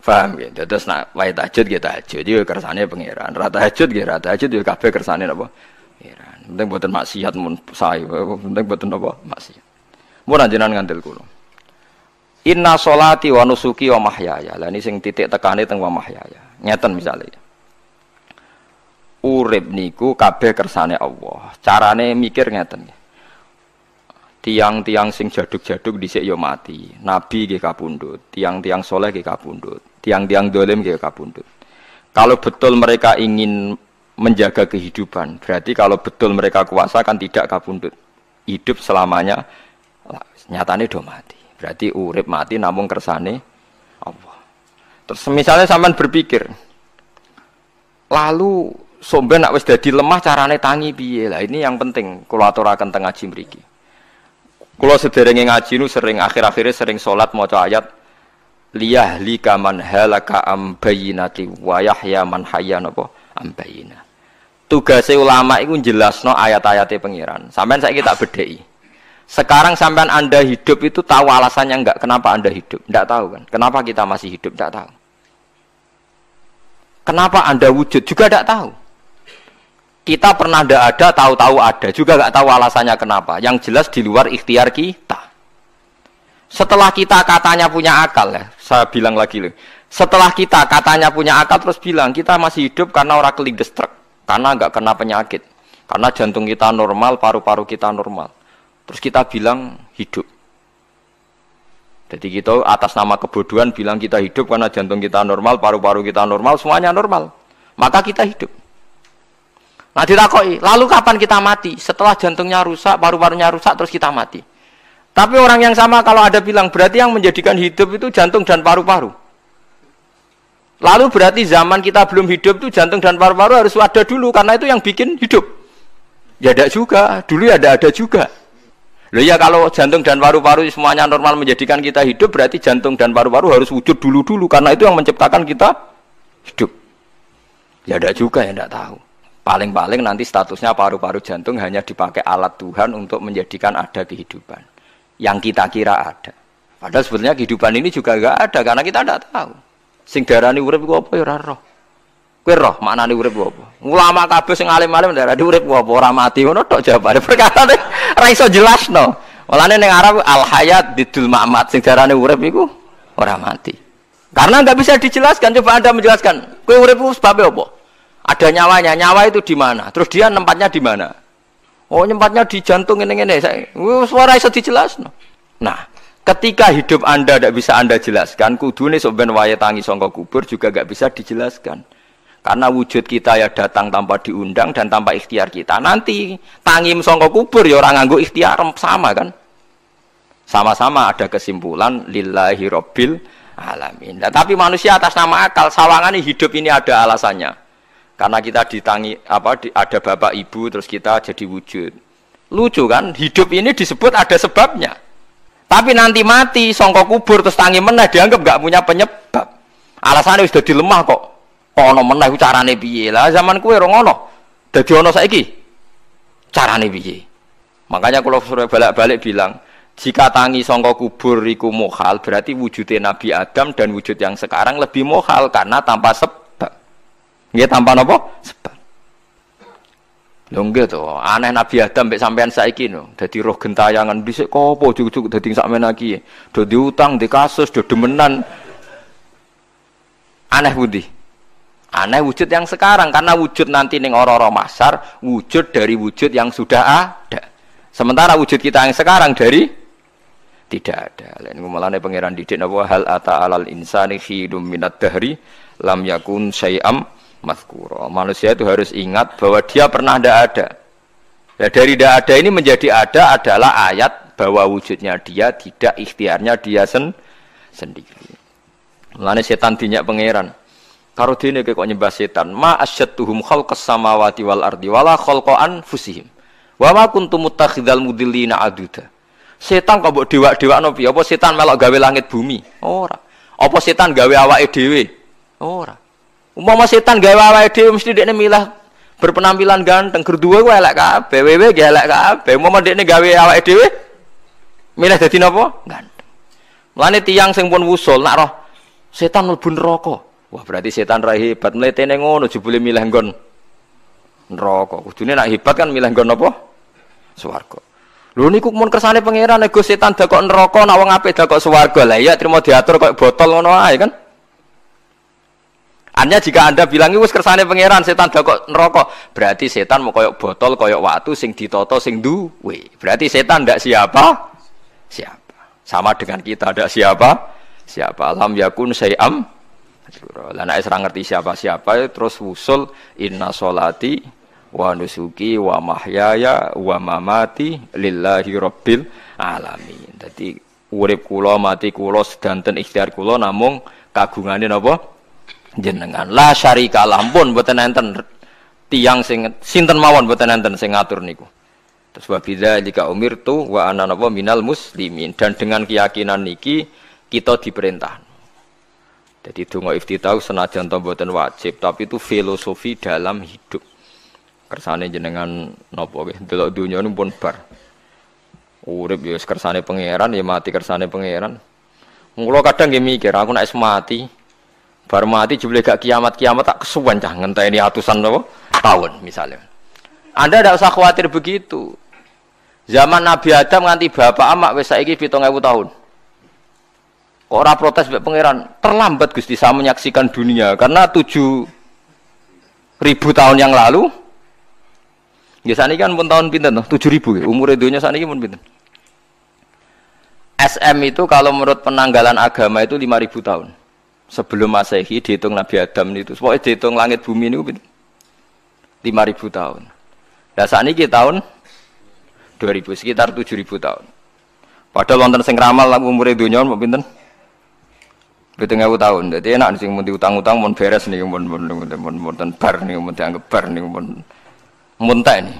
Speaker 1: Paham ya? Terus nak wae tahajud nggih tahajud yo iya kersane pangeran. Ra tahajud nggih ra tahajud yo iya kabeh kersane napa? Pangeran. Penting mboten maksiat mun sae. Penting mboten napa maksiat. Mun anjenengan ngandel kula. Inna solati wa nusuki wa mahyaya. Lah ini sing titik tekane teng wa mahyaya. Nyeten misalnya urip niku kabeh kersane Allah. Carane mikir ngeten. Tiang-tiang sing jaduk-jaduk dhisik yo ya mati. Nabi nggih kapundhut, tiang-tiang soleh nggih kapundhut, tiang-tiang dolim nggih kapundhut. Kalau betul mereka ingin menjaga kehidupan, berarti kalau betul mereka kuasa kan tidak kapundhut. Hidup selamanya nyatane do mati. Berarti urip mati namun kersane Allah. Terus misalnya sampean berpikir, lalu somben nak wis dadi lemah carane tangi piye lah ini yang penting kula aturaken teng ngaji mriki kula sederenge ngaji nu sering akhir akhirnya sering salat maca ayat liyah lika man halaka am bayyinati wa yahya man hayya napa am bayyina tugase ulama iku jelasno ayat-ayate pangeran sampean saiki tak bedheki sekarang sampean anda hidup itu tahu alasannya enggak kenapa anda hidup enggak tahu kan kenapa kita masih hidup enggak tahu kenapa anda wujud juga enggak tahu kita pernah tidak ada, tahu-tahu ada. Juga nggak tahu alasannya kenapa. Yang jelas di luar ikhtiar kita. Setelah kita katanya punya akal ya, saya bilang lagi loh. Setelah kita katanya punya akal terus bilang kita masih hidup karena orang klik destrek, karena nggak kena penyakit, karena jantung kita normal, paru-paru kita normal. Terus kita bilang hidup. Jadi kita gitu, atas nama kebodohan bilang kita hidup karena jantung kita normal, paru-paru kita normal, semuanya normal. Maka kita hidup. Nah ditakoi, lalu kapan kita mati? Setelah jantungnya rusak, paru-parunya rusak, terus kita mati. Tapi orang yang sama kalau ada bilang, berarti yang menjadikan hidup itu jantung dan paru-paru. Lalu berarti zaman kita belum hidup itu jantung dan paru-paru harus ada dulu, karena itu yang bikin hidup. Ya ada juga, dulu ya ada, ada juga. Loh ya kalau jantung dan paru-paru semuanya normal menjadikan kita hidup, berarti jantung dan paru-paru harus wujud dulu-dulu, karena itu yang menciptakan kita hidup. Ya ada juga, yang tidak tahu. Paling-paling nanti statusnya paru-paru jantung hanya dipakai alat Tuhan untuk menjadikan ada kehidupan yang kita kira ada. Padahal sebetulnya kehidupan ini juga enggak ada karena kita tidak tahu. Sing darani urip ku apa ya ora roh. Kuwi roh maknane urip ku apa? Ulama kabeh sing alim-alim darani urip ku apa ora mati ngono tok jawabane. Perkara ora iso jelasno. Mulane ning Arab al hayat didul mamat sing darani urip iku ora mati. Karena nggak bisa dijelaskan, coba Anda menjelaskan. Kuwi urip ku sebabe apa? Ada nyawanya. Nyawa itu di mana? Terus dia tempatnya di mana? Oh, tempatnya di jantung ini ini. Saya, suara saya dijelas. No. Nah, ketika hidup anda tidak bisa anda jelaskan, kudu nih soben waya tangi songkok kubur juga tidak bisa dijelaskan. Karena wujud kita ya datang tanpa diundang dan tanpa ikhtiar kita. Nanti tangi songkok kubur ya orang nganggu ikhtiar sama kan? Sama-sama ada kesimpulan lillahi robbil alamin. Nah, tapi manusia atas nama akal sawangan hidup ini ada alasannya. Karena kita ditangi apa di, ada bapak ibu terus kita jadi wujud. Lucu kan? Hidup ini disebut ada sebabnya. Tapi nanti mati, songkok kubur terus tangi meneh dianggap nggak punya penyebab. Alasannya sudah dilemah kok. Ono meneh carane piye lah zaman kue rong ono. Dadi ono saiki. Carane piye? Makanya kalau suruh balik-balik bilang, jika tangi songkok kubur iku mohal berarti wujudnya Nabi Adam dan wujud yang sekarang lebih mohal karena tanpa sebab Nggih tanpa napa? Sebab. Lho nggih to, aneh Nabi Adam mbek sampean saiki no. Dadi roh gentayangan dhisik kopo jujuk dadi sakmene iki. Do diutang, di kasus, do demenan. Aneh budi. Aneh wujud yang sekarang karena wujud nanti neng ora masar, wujud dari wujud yang sudah ada. Sementara wujud kita yang sekarang dari tidak ada. Lain ngomelane pangeran didik napa hal ata alal insani hidum minat dahri lam yakun syai'am maskuro. Manusia itu harus ingat bahwa dia pernah tidak ada. Ya dari tidak ada ini menjadi ada adalah ayat bahwa wujudnya dia tidak ikhtiarnya dia sen sendiri. Lain setan dinyak pangeran. Karo dene kok nyembah setan, ma asyattuhum khalqas samawati wal ardi wala khalqan fusihim. Wa ma kuntum mutakhidzal mudillina aduda. Setan kok buat dewa-dewakno piye? Apa setan melok gawe langit bumi? Ora. Apa setan gawe awa dhewe? Ora. Umpama setan gawe awake dhewe mesti dekne milah berpenampilan ganteng, gerduwe ku elek kabeh, wewe ge elek kabeh. Umpama dekne gawe awake dhewe milah dadi napa? Ganteng. Mulane tiyang sing pun wusul nak roh setan mlebu neraka. Wah, berarti setan ra hebat mletene ngono jebule milah nggon neraka. Kudune nak hebat kan milah nggon apa? Swarga. Lho niku mun kersane pangeran nego setan dakok neraka nak wong apik dakok swarga. Lah iya trimo diatur koyo botol ngono ae kan. Hanya jika Anda bilang itu kersane pangeran setan kok neraka, berarti setan mau koyok botol, koyok waktu sing ditoto sing duwe. Berarti setan ndak siapa? Siapa? Sama dengan kita ndak siapa? Siapa? Alam yakun sayam Lah nek ora ngerti siapa-siapa terus wusul inna solati wa nusuki wa mahyaya wa mamati lillahi rabbil alamin. tadi urip kula mati kula sedanten ikhtiar kula namung kagungane napa? jenengan. lah syarika pun buat enten tiang sing sinten mawon buat enten sing ngatur niku. Terus wa umir tu wa ana minal muslimin dan dengan keyakinan niki kita diperintah. Jadi ifti iftitau senajan tombotan wajib tapi itu filosofi dalam hidup. Kersane jenengan napa dulu delok ini pun bar. Urip ya kersane pangeran ya mati kersane pangeran. ngulo kadang gini mikir aku naik mati Bar mati jebule gak kiamat-kiamat tak kesuwen cah ngenteni atusan apa? tahun misalnya. Anda tidak usah khawatir begitu. Zaman Nabi Adam nganti bapak amak wis saiki 7000 tahun. Kok ora protes mbek pangeran? Terlambat Gusti saya menyaksikan dunia karena 7 ribu tahun yang lalu Ya ini kan pun tahun pintar, tuh? ribu ya. Umur dunia ini pun pintar SM itu kalau menurut penanggalan agama itu lima ribu tahun sebelum masehi dihitung Nabi Adam itu pokoknya dihitung langit bumi ini 5000 tahun nah saat ini tahun 2000 sekitar 7000 tahun padahal wonten sing ramal lah umure dunia mau pinten Pitung tahun, jadi enak sih mau diutang-utang, mau beres nih, mau mau mau mau mau bar nih, mau dianggap bar nih, mau muntah nih,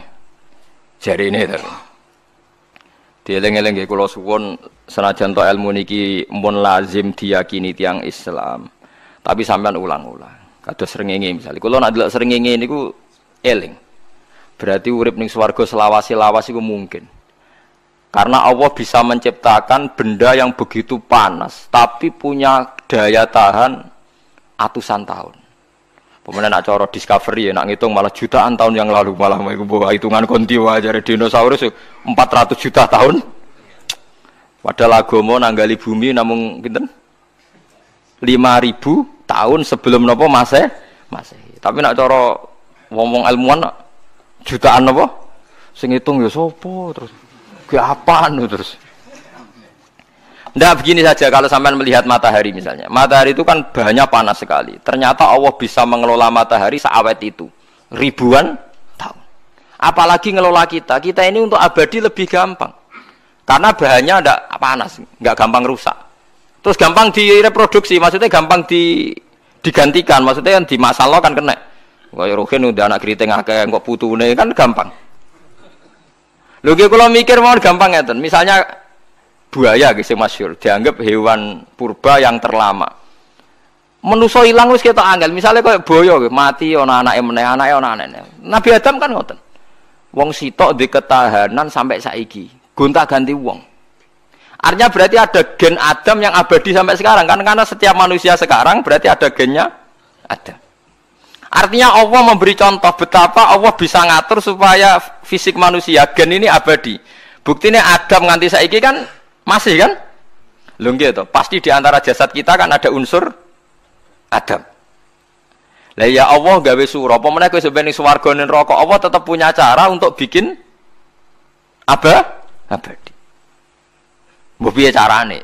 Speaker 1: jari ini tadi. Dieling-eling nggih kula suwon senajan to ilmu niki mun lazim diyakini tiang Islam. Tapi sampean ulang-ulang. Kados srengenge misalnya kula nak delok srengenge niku eling. Berarti urip ning swarga selawasi-lawas iku mungkin. Karena Allah bisa menciptakan benda yang begitu panas tapi punya daya tahan atusan tahun. Pemenang nak coro discovery ya, nak ngitung malah jutaan tahun yang lalu malah mau bawa hitungan konti wajar dinosaurus 400 ya, juta tahun. Padahal agomo nanggali bumi namun lima 5000 tahun sebelum nopo masih masih. Tapi nak coro ngomong ilmuwan jutaan nopo sing ngitung ya sopo terus. Gue apaan terus. Tidak begini saja kalau sampai melihat matahari misalnya. Matahari itu kan banyak panas sekali. Ternyata Allah bisa mengelola matahari seawet itu. Ribuan tahun. Apalagi ngelola kita. Kita ini untuk abadi lebih gampang. Karena bahannya tidak panas. nggak gampang rusak. Terus gampang direproduksi. Maksudnya gampang di, digantikan. Maksudnya yang dimasalah kan kena. Kayak Ruhin udah anak keriting akeh kok putune kan gampang. Lho kalau mikir mau gampang ngeten. Misalnya buaya guys masyur dianggap hewan purba yang terlama menuso hilang wis kita angel misalnya kayak boyo mati anak emne anak ona anak emne Nabi Adam kan ngoten wong sitok di ketahanan sampai saiki gonta ganti wong artinya berarti ada gen Adam yang abadi sampai sekarang kan karena setiap manusia sekarang berarti ada gennya ada artinya Allah memberi contoh betapa Allah bisa ngatur supaya fisik manusia gen ini abadi buktinya Adam nganti saiki kan masih kan? Lho gitu. Pasti di antara jasad kita kan ada unsur Adam. Lah ya Allah gawe sura, apa meneh kowe sebenarnya swarga ning neraka, Allah tetap punya cara untuk bikin apa? Abadi. Mbok piye carane?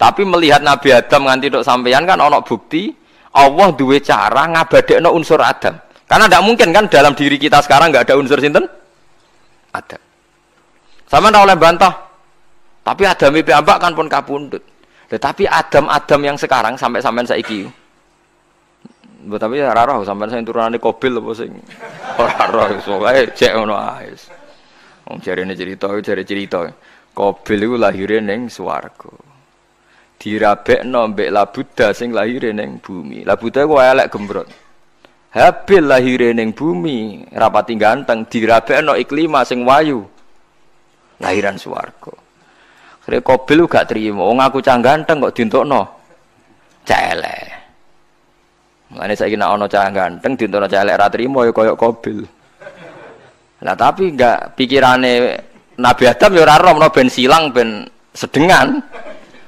Speaker 1: Tapi melihat Nabi Adam nganti tok sampeyan kan ana bukti Allah duwe cara ngabadekno unsur Adam. Karena tidak mungkin kan dalam diri kita sekarang nggak ada unsur sinten? Ada. Sama tidak oleh bantah. Tapi Adam piyambak kan pun kapundut, Tetapi Adam-Adam yang sekarang sampai sampai saya Mbok tapi ya raro, sampai saya turunan di Kobil loh sing Raro roh sokae cek nih Om cari jarene cerita cari cerita. Kobil iku lahire ning swarga. Dirabekno nombek Labuda sing lahirnya neng bumi. Labuda gua elek gembrot. Habil lahirnya neng bumi, rapat di rabe no iklima sing wayu. Lahiran suwargo. Akhirnya Kobil gak terima. Wong aku cah ganteng kok dintokno. Celek. Mulane saiki nek ana cah ganteng dintokno celek ra terima ya koyo Kobil. Lah tapi enggak pikirane Nabi Adam ya ora roh ben silang ben sedengan.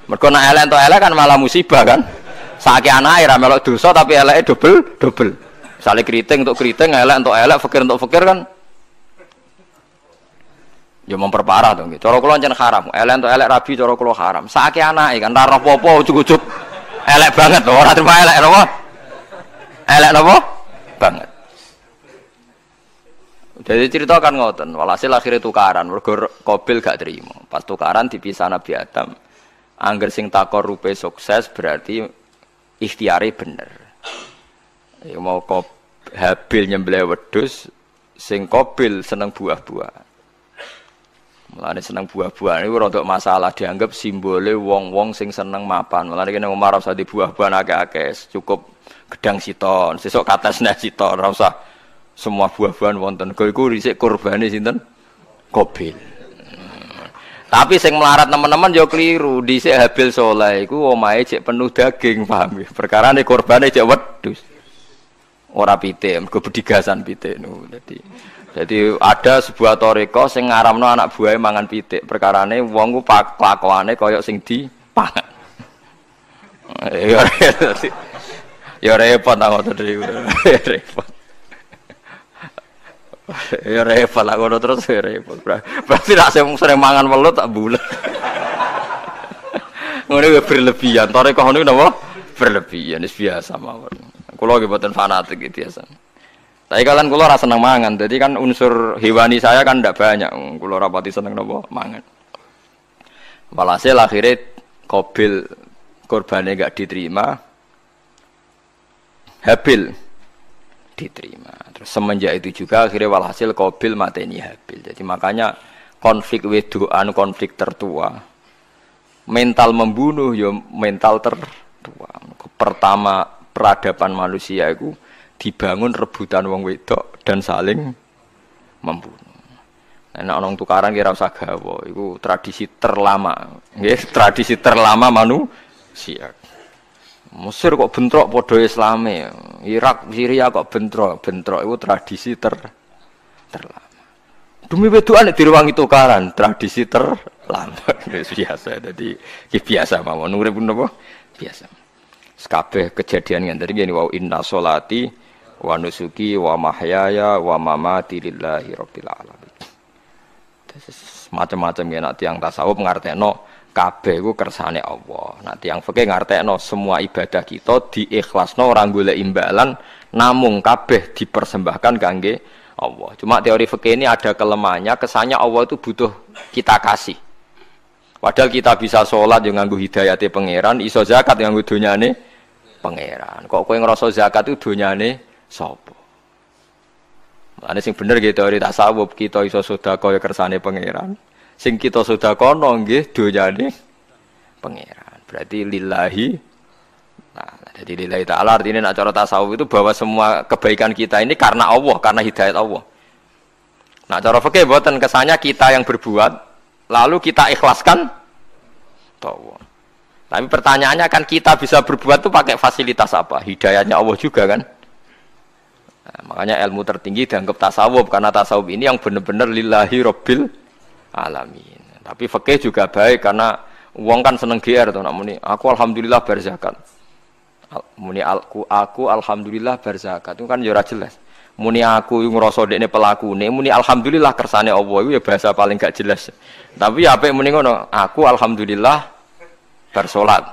Speaker 1: Mergo nek elek entuk elek kan malah musibah kan. Saiki anake ra melok dosa tapi eleke dobel dobel. Sale keriting untuk keriting, elek untuk elek, fakir untuk fakir kan Ya memperparah dong. Gitu. Cara kula jan haram. Elek to elek rabi cara kula haram. Saake anake kan ora popo apa ujug-ujug elek banget lho, ora terima elek napa? Elek napa? Banget. Jadi cerita kan ngoten, walhasil akhirnya tukaran, mergo Kobil gak terima. Pas tukaran dipisah Nabi Adam. Angger sing takor rupe sukses berarti ikhtiare bener. Ya mau kop Habil nyembelih wedhus, sing Kobil seneng buah buah Mulane seneng buah-buahan iku rada masalah dianggap simbole wong-wong sing seneng mapan. Mulane kene Umar ora di buah-buahan akeh-akeh, cukup gedang siton, sesuk katesne siton, ora usah semua buah-buahan wonten. Kau iku risik korbane sinten? Kobil. Tapi sing melarat teman-teman yo ya keliru. Dhisik Habil Saleh iku omahe cek penuh daging, paham ya? Perkarane korbane cek wedhus. Ora pitik, mergo bedigasan pitik niku. Dadi jadi ada sebuah toriko sing ngaramno anak buahnya mangan pitik. Perkarane wong ku kelakuane koyok sing di pangan. Eh, ya repot. Ya repot aku tadi. repot. Ya repot lah ngono terus ya repot. Ya ya berarti nak sering mangan welut tak bulet. Ini berlebihan. Toreko ngono napa? Berlebihan, biasa mawon. Kulo ge boten fanatik biasa. Tapi kalian kulo rasa seneng mangan, jadi kan unsur hewani saya kan tidak banyak. Hmm, kulo rapati seneng nopo mangan. Walhasil akhirnya kobil korbannya gak diterima, Habil diterima. Terus semenjak itu juga akhirnya walhasil kobil mati ini Habil. Jadi makanya konflik wedoan konflik tertua mental membunuh ya mental tertua pertama peradaban manusia itu dibangun rebutan wong wedok dan saling hmm. membunuh. Enak orang tukaran kira usah gawa, itu tradisi terlama, ya, tradisi terlama manu manusia. Mesir kok bentrok podo Islami, Irak, Syria kok bentrok, bentrok itu tradisi ter terlama. Demi wedoan di ruang itu karan, tradisi terlama biasa. Jadi ya biasa mawon urip napa? Biasa. Sekabeh kejadian yang tadi gini wow inna solati wa nusuki wa mahyaya wa mamati lillahi rabbil alamin macam-macam ya nanti yang tasawuf ngartekno kabeh ku kersane Allah. yang tiang fikih ngartekno semua ibadah kita diikhlasno orang gule imbalan namun kabeh dipersembahkan kangge Allah. Cuma teori fakih ini ada kelemahannya, kesannya Allah itu butuh kita kasih. Padahal kita bisa sholat yang nganggu hidayati pangeran, iso zakat yang nganggu nih pangeran. Kok yang ngerasa zakat itu dunia nih? sopo. Mulane sing bener nggih teori tasawuf kita iso sedekah ya kersane pangeran. Sing kita sedekahno nggih donyane pangeran. Berarti lillahi Nah, jadi lillahi ta'ala artinya nak cara tasawuf itu bahwa semua kebaikan kita ini karena Allah, karena hidayat Allah. Nah, cara oke buatan kesannya kita yang berbuat, lalu kita ikhlaskan tawa. Tapi pertanyaannya kan kita bisa berbuat itu pakai fasilitas apa? Hidayahnya Allah juga kan? Nah, makanya ilmu tertinggi dianggap tasawuf karena tasawuf ini yang benar-benar lillahi robbil alamin. Tapi fakih juga baik karena uang kan seneng GR tuh namun Aku alhamdulillah berzakat. Muni aku, aku alhamdulillah berzakat itu kan jelas ya jelas. Muni aku yang ngerasa ini pelaku nih. Muni alhamdulillah kersane Allah itu ya bahasa paling gak jelas. Tapi ya apa muni ngono? Aku alhamdulillah bersolat.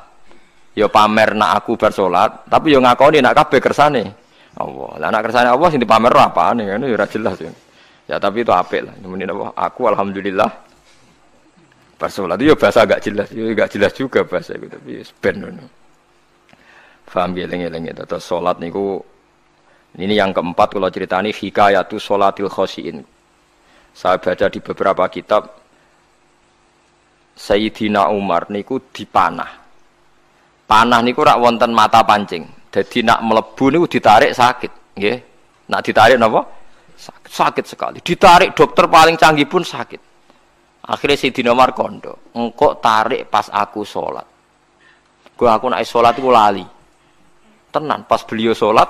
Speaker 1: Yo ya pamer nak aku bersolat, tapi yo ya ngakoni nak kabe kersane. Allah. Lah anak kersane Allah sing dipamer apa nih kan ya, ya jelas ya. Ya tapi itu apik lah. Nemenin Allah. Aku alhamdulillah bersolat itu ya bahasa agak jelas, ya agak jelas juga bahasa itu tapi ben ya ngono. Paham ya lengi-lengi ya. salat niku ini yang keempat kalau hikayat tuh solatil khosiin. Saya baca di beberapa kitab Sayyidina Umar niku dipanah. Panah niku rak wonten mata pancing. Jadi nak melebu niku ditarik sakit, ya, Nak ditarik napa? Sakit, sakit sekali. Ditarik dokter paling canggih pun sakit. Akhirnya si Dinomar kondo, engkau tarik pas aku sholat. Gue aku naik sholat gue lali. Tenan pas beliau sholat,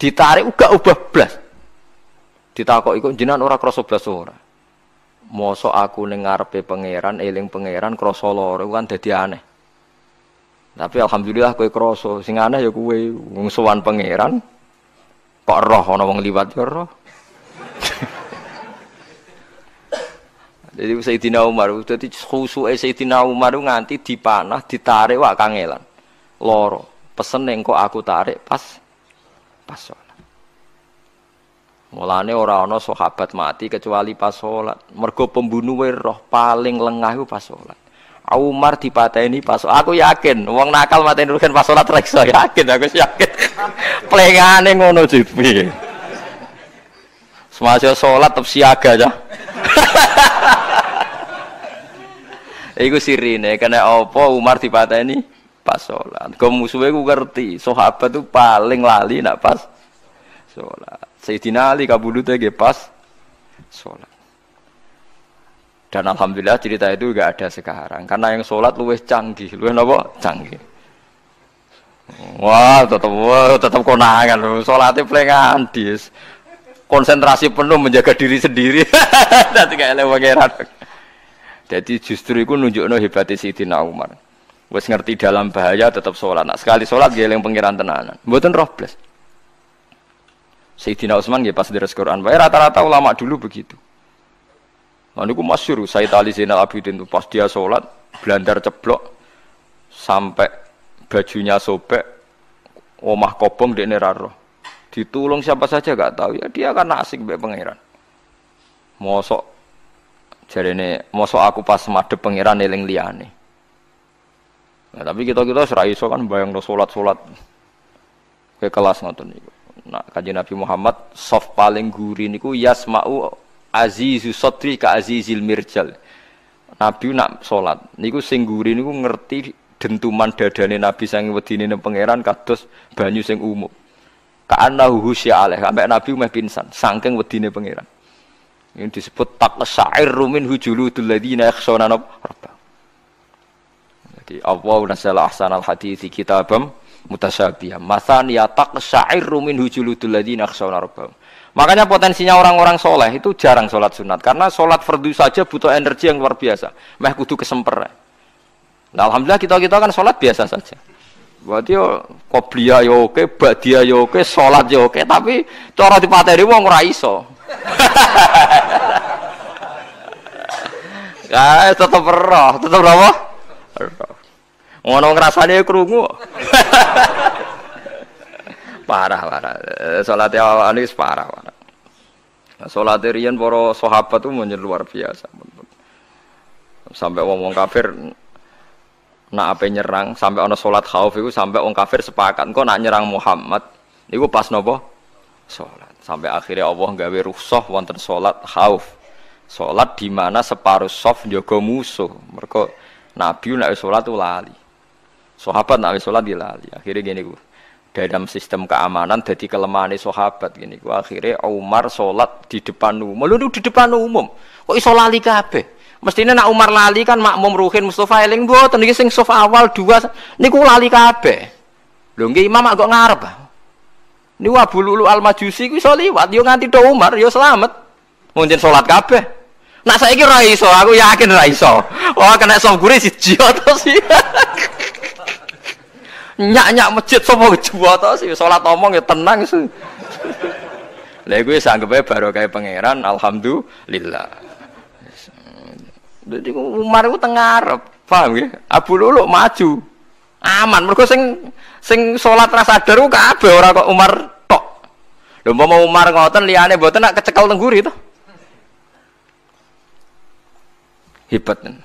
Speaker 1: ditarik uga ubah belas. Ditakok ikut jinan ora kroso belas ora. moso aku nengar pangeran, eling pangeran kroso loro kan jadi aneh. Tapi alhamdulillah kowe kroso, sing aneh ya kowe wong sowan pangeran kok roh ana wong liwat ya roh. Jadi Sayyidina Umar, jadi khusuke Sayyidina Umar nganti dipanah, ditarik wak kangelan. Loro. Pesen yang kok aku tarik pas pas sholat. Mulane ora ana sahabat mati kecuali pas sholat. Mergo pembunuh roh paling lengah itu pas sholat. Umar ini pas aku yakin uang nakal mateni rugen pas salat reksa yakin aku yakin plengane ngono jipi iya. semasa salat tetap siaga ya Iku sirine kena apa Umar dipateni pas salat kok musuhe ku ngerti sahabat tuh paling lali nak pas salat Sayyidina Ali kabudute pas salat dan alhamdulillah cerita itu gak ada sekarang karena yang sholat lu luwes canggih, luwes apa? Canggih. Wah, tetap wah, tetap konangan Sholatnya paling dis. Konsentrasi penuh menjaga diri sendiri. Nanti kayak lewat pangeran. Jadi justru itu nunjukno hebatnya tina Umar. Wes ngerti dalam bahaya tetap sholat. Nah, sekali sholat dia yang pengiran tenanan. Buatan plus. Sayyidina Utsman ya pas di Quran. rata-rata ulama dulu begitu. Nah niku masyhur Said Ali Zainal Abidin pas dia sholat blandar ceblok sampai bajunya sobek omah kobong di neraroh, ditulung siapa saja gak tahu ya dia kan asik be pangeran mosok jadi ini mosok aku pas madep pangeran eling liane nah, tapi kita kita serai so kan bayang lo sholat sholat ke kelas nonton nih nah kaji Nabi Muhammad soft paling gurih niku yasmau azizu sotri ka azizil mirjal nabi nak sholat niku sing niku ngerti dentuman dadane nabi sang wedine ning pangeran kados banyu sing umum kaanahu husya alaih sampai nabi meh pingsan saking wedine pangeran Ini disebut tak sair rumin hujulu tuladina yakhshawna rabbah jadi Allah nasala kita hadithi kitabam mutasyabiyah masan ya sair rumin tu tuladina yakhshawna rabbah Makanya potensinya orang-orang soleh itu jarang sholat sunat karena sholat fardu saja butuh energi yang luar biasa. Meh kudu kesemper. Nah, alhamdulillah kita kita kan sholat biasa saja. Berarti yo koplia yo oke, badia yo oke, sholat yo oke, tapi cara di dipateri wong ora iso. guys ya, tetep roh, tetep roh. Ngono ngrasane krungu. parah parah. Eh, salat awal ini parah parah. Nah, salat rian para sahabat itu menjadi luar biasa. Sampai wong-wong kafir nak apa nyerang sampai ono salat khauf itu sampai wong kafir sepakat kok nak nyerang Muhammad iku pas nopo salat. Sampai akhirnya Allah gawe rusuh wonten salat khauf. Salat di mana separuh soft jaga musuh. Mereka Nabi nak salat tuh lali. Sahabat nak salat dilali. Akhirnya gini gue dalam sistem keamanan jadi kelemahan sahabat gini gue akhirnya Umar sholat di depan umum lu di depan umum kok iso lali kabeh mestinya nak Umar lali kan makmum Ruhin Mustafa eling mboten tenis sing sof awal dua ini gue lali kabeh lu nggih imam agak ngarep wah bulu Lulu Al Majusi gue iso liwat yo nganti do Umar yo selamat mungkin sholat kabeh nak saya kira iso aku yakin iso wah kena so gurih jiwa sih nyak-nyak masjid semua jua tau sih sholat omong ya tenang sih. lah gue sanggep baru kayak pangeran alhamdulillah. Jadi Umar itu tengar, paham ya? Abu Lulu maju, aman. Mereka sing sing sholat rasa sadar kabeh ora kok Umar tok. lu mau Umar ngotot liane mboten nak kecekal tengguri tuh Hebat. Nah,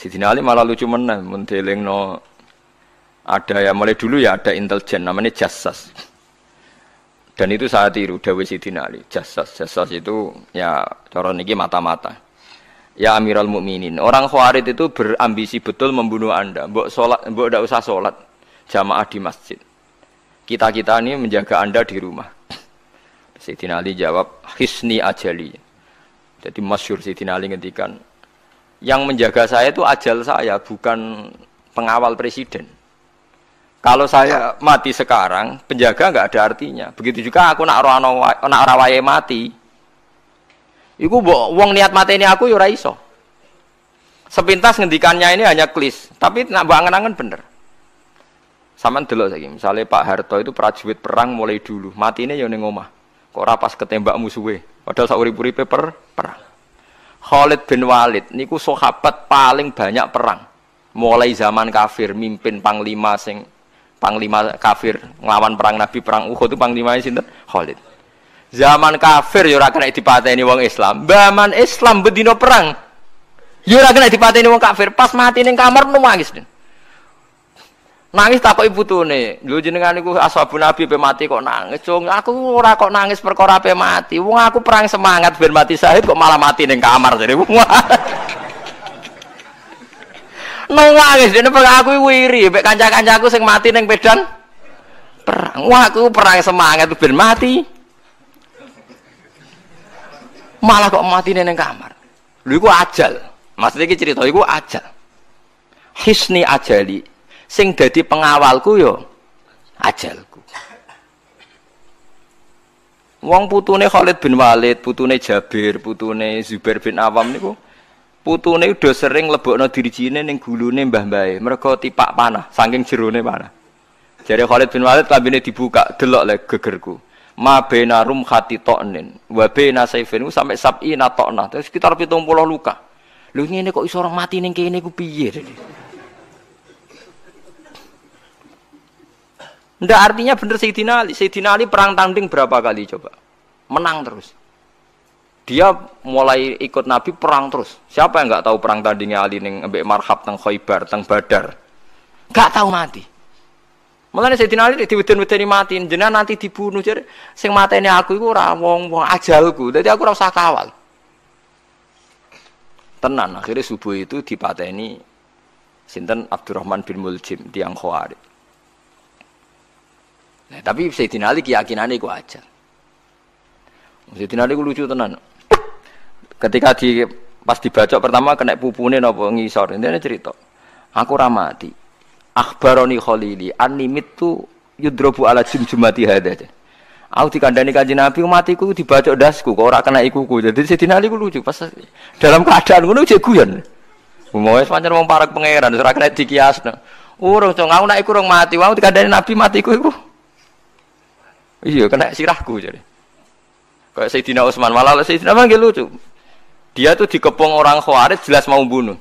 Speaker 1: Sidina Ali malah lucu meneh no ada ya mulai dulu ya ada intelijen namanya jasas dan itu saya tiru Dewi Siti Nali jasas jasas itu ya coron ini mata-mata ya Amiral Mukminin orang Khawarid itu berambisi betul membunuh anda mbok sholat mbok tidak usah sholat jamaah di masjid kita kita ini menjaga anda di rumah Siti Nali jawab hisni ajali jadi masyur Siti Nali ngetikan yang menjaga saya itu ajal saya bukan pengawal presiden kalau saya mati sekarang, penjaga nggak ada artinya. Begitu juga aku nak rono nak rawaye mati. Iku bo, wong niat mati ini aku yura ya iso. Sepintas ngendikannya ini hanya klis, tapi nak buang angan bener. Samaan dulu lagi. misalnya Pak Harto itu prajurit perang mulai dulu, Mati ini ya ning omah. Kok rapas ketembak musuhnya? padahal sauri puri paper perang. Khalid bin Walid niku sahabat paling banyak perang. Mulai zaman kafir mimpin panglima sing panglima kafir ngelawan perang Nabi perang Uhud itu panglima sinten Khalid. Zaman kafir yura kena dipatah ini wong Islam. Zaman Islam bedino perang. yura kena dipatah ini wong kafir. Pas mati neng kamar nangis. Nangis kok ibu tuh nih lu jenengan iku ashabu Nabi pe mati kok nangis. Cung, aku ora kok nangis perkara pe mati. Wong aku perang semangat ben mati sahib kok malah mati neng kamar jadi jare. nangis dene aku iri mek kanca aku sing mati neng bedan. perang wah aku perang semangat ben mati malah kok mati neng kamar lho gua ajal maksudnya iki cerita gua ajal hisni ajali sing jadi pengawalku yo ajalku wong putune Khalid bin Walid putune Jabir putune Zubair bin Awam niku putune udah sering lebokno dirijine ning gulune mbah-mbahe mergo tipak panah saking jerone panah jare Khalid bin Walid lambene dibuka delok le gegerku ma bena rum khati toknin wa bena saifin sampai na tokna terus sekitar 70 luka lho ngene kok iso orang mati ning kene ku piye Ndak artinya bener Sayyidina Ali. Sayyidina Ali perang tanding berapa kali coba? Menang terus dia mulai ikut Nabi perang terus. Siapa yang nggak tahu perang tandingnya Ali neng Mbak Marhab teng Khaybar teng Badar? Gak tahu mati. Mulane dinali di diweden-wedeni mati, jenah nanti dibunuh jadi sing ini aku itu ora wong-wong ajalku. jadi aku rasa kawal. Tenan akhirnya subuh itu di ini sinten Abdurrahman bin Muljim tiang Khawari. Nah, tapi saya Ali keyakinannya iku aja. Saya dinali lucu tenan. Ketika di pas dibacok pertama kena pupune napa ngisor. Intine cerita. Aku ramati akbaroni Akhbaroni Khalili animit tu yudrobu ala jumjumati hada. Aku dikandani kanji Nabi matiku dibacok dasku kok ora kena ikuku. Jadi Sayyidina Ali ku lucu pas dalam keadaan ngono jek guyon. Umowe pancen wong parek pangeran ora kena dikiasno. Urung cung aku nek urung mati, wong dikandani Nabi matiku iku. Iya kena sirahku jadi. Kayak Sayyidina Utsman malah Sayyidina Utsman lucu. Dia tuh dikepung orang Khawarij jelas mau bunuh.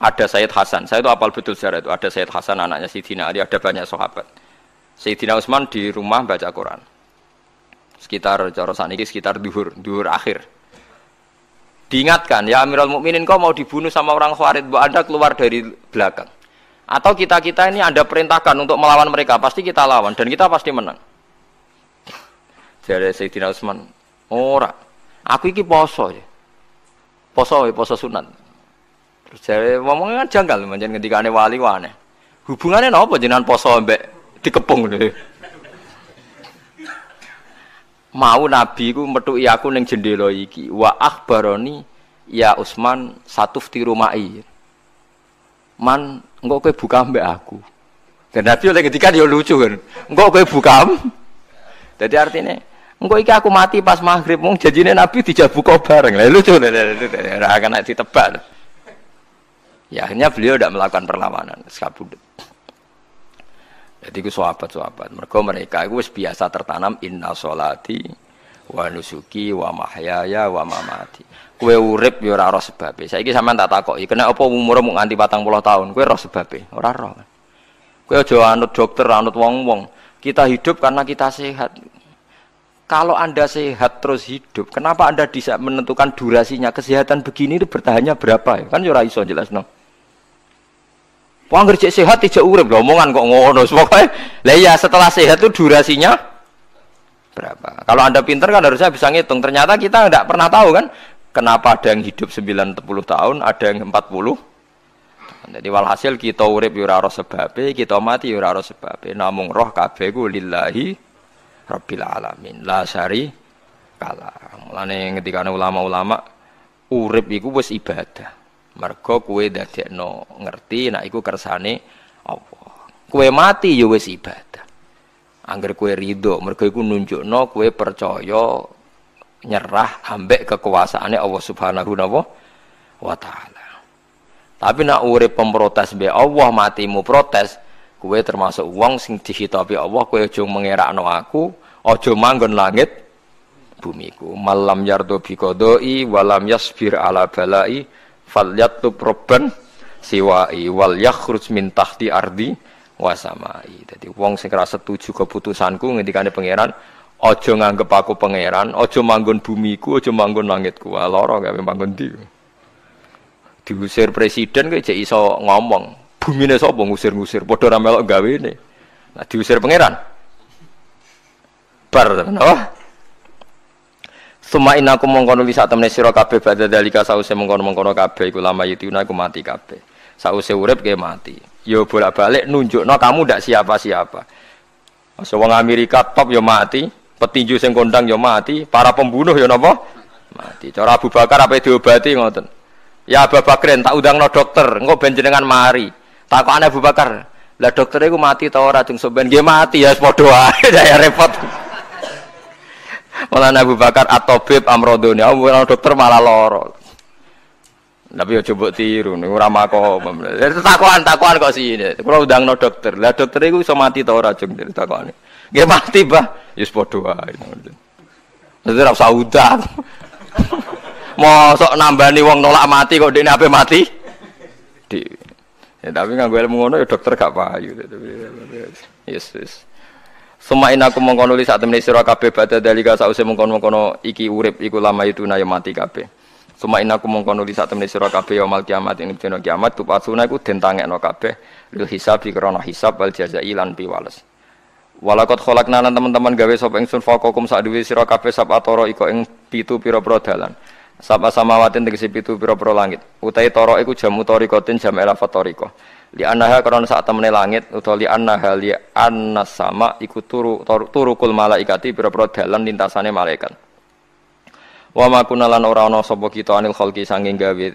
Speaker 1: Ada Sayyid Hasan, saya itu apal betul sejarah itu. Ada Sayyid Hasan anaknya Sayyidina Ali, ada banyak sahabat. Sayyidina Utsman di rumah baca Quran. Sekitar cara ini sekitar duhur, duhur akhir. Diingatkan, ya Amirul Mukminin kau mau dibunuh sama orang Khawarij, bu Anda keluar dari belakang. Atau kita-kita ini Anda perintahkan untuk melawan mereka, pasti kita lawan dan kita pasti menang. Jadi Sayyidina Utsman, ora. Aku iki poso ya. Poso ya, poso sunat. Terus jare ngomongnya kan janggal menjen ngendikane wali wane. Hubungannya napa jenengan poso mbek dikepung lho. Ya? Mau Nabi ku metuki aku ning jendela iki. Wa akhbaroni ya Usman satu tiru mai. Man engko kowe buka mbek aku. Dan Nabi oleh ketika dia ya lucu kan. Engko kowe buka. Jadi artinya Engko iki aku mati pas maghrib mung janjine Nabi dijabuka bareng. Lah lucu ora akan ditebak. Ya akhirnya beliau tidak melakukan perlawanan, sekabudut. Jadi itu sahabat-sahabat. Mereka mereka itu biasa tertanam inna solati wa nusuki wa mahyaya wa mamati. Kue urip yo ora roh sebabe. Saiki sampean tak takoki, kena apa umur mung batang 40 tahun, kue roh sebabe? orang. roh. Kue aja anut dokter, anut wong-wong. Kita hidup karena kita sehat. Kalau Anda sehat terus hidup, kenapa Anda bisa menentukan durasinya? Kesehatan begini itu bertahannya berapa? Ya? Kan jurai ya iso jelas no. Wong kerja sehat tidak urip, omongan kok ngono. Pokoknya, lah ya setelah sehat itu durasinya berapa? Kalau Anda pinter kan harusnya bisa ngitung. Ternyata kita tidak pernah tahu kan kenapa ada yang hidup 90 tahun, ada yang 40 jadi walhasil kita urip yura ya roh sebabnya, kita mati yura ya roh sebabnya. Namung roh kabeh lillahi Rabbil alamin. La syari kala. Mulane ketika ulama-ulama urip iku wis ibadah. Mergo kue dadekno ngerti nek iku kersane Kue mati ya wis ibadah. Angger kue ridho, mergo iku nunjukno kue percaya nyerah ambek kekuasaannya Allah Subhanahu wa taala. Tapi nak urip pemprotes be Allah matimu protes, Kue termasuk wong sing dihitopi Allah, kue aja mengerakno aku, ojo manggon langit bumiku. Malam yardo bikodoi, walam yasbir ala balai, fal yatlub robban siwai, wal yakhruj min tahti ardi wasamai. Jadi wong sing setuju keputusanku ngendikane pangeran, ojo nganggep aku pangeran, ojo manggon bumiku, ojo manggon langitku. Lara gawe manggon di, Diusir presiden kok iso ngomong ini sapa ngusir-ngusir, bodoh ramelok gawe ini. Nah diusir pangeran. Bar tenan oh. Suma ina aku mongkono bisa temne siro kabeh pada dalika sause mongkono-mongkono kabeh iku lama yutiuna aku mati kabeh. Sause urip ke mati. Yo ya bolak-balik no kamu ndak siapa-siapa. Masa wong Amerika top yo ya mati, petinju sing kondang yo ya mati, para pembunuh yo nopo Mati. Cara Abu Bakar apa diobati ngoten. Ya Bapak keren tak udang no dokter, engko ben jenengan mari aneh Abu Bakar, lah dokter itu mati tau orang jeng soben dia mati ya padha doa ya, ya repot. Malah Abu Bakar atau bib amrodone, ya, oh, dokter malah lor. Tapi ya coba tiru, nih ora mako. Itu takuan takuan kok sih ini. Kalau udah no dokter, lah dokter ya, itu bisa mati tau ora cung dari takuan. Dia mati bah, yus doa aja. Jadi rasa Mau sok nambah nih uang nolak mati kok dia nape mati? Di Ya, tapi nggak gue ilmu ngono ya dokter gak payu. Yes, yes. Suma inaku mengkono di saat temani sira pada badha dalika sause mengkono-mengkono iki urip iku lama itu na ya mati kabeh. Suma inaku mengkono di saat temani sira kabeh yaumil kiamat ini dina kiamat tupasuna iku den tangekno kabeh lil hisab dikrono hisab bal jazai lan piwales. Walakot kholak nanan teman-teman gawe sop engsun fokokum saat duwe sira kabeh sab atoro iko eng pitu pira-pira dalan. Sama-sama watin tegesi pitu pira-pira langit. Utai toro iku jamu torikotin jam elafat toriko. Li anaha karena saat temene langit utol li anaha li anna sama iku turu turu kul malaikati pira-pira dalan lintasane malaikat. Wa ma kunalan ora ana sapa kita anil khalqi sanging gawe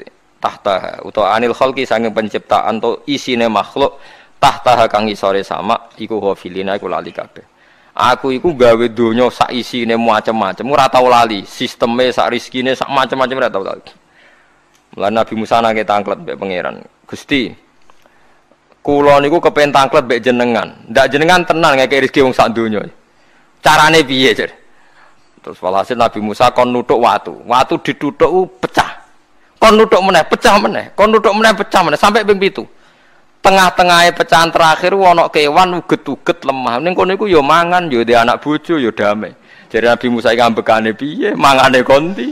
Speaker 1: tahta utawa anil khalqi sanging penciptaan to isine makhluk tahta kang isore sama iku hafilina iku lali kabeh. Aku iku gawe donya sak isine macam-macam, ora tau lali, sisteme sak rezekine sak macam-macam ora tau lali. Mulai Nabi Musa nangke tangklet mbek pangeran. Gusti, kula niku kepen tangklet mbek jenengan. Ndak jenengan tenang ngekek rezeki wong sak donya. Carane piye, Terus walhasil Nabi Musa kon nutuk watu. Watu ditutuk uh, pecah. Kon nutuk meneh, pecah meneh. Kon nutuk meneh, pecah meneh sampai ping 7 tengah tengah pecahan terakhir wono kewan uget-uget lemah neng kono niku yo ya mangan yo ya di anak bucu yo ya damai jadi Nabi Musa ikan ambekane piye mangane konti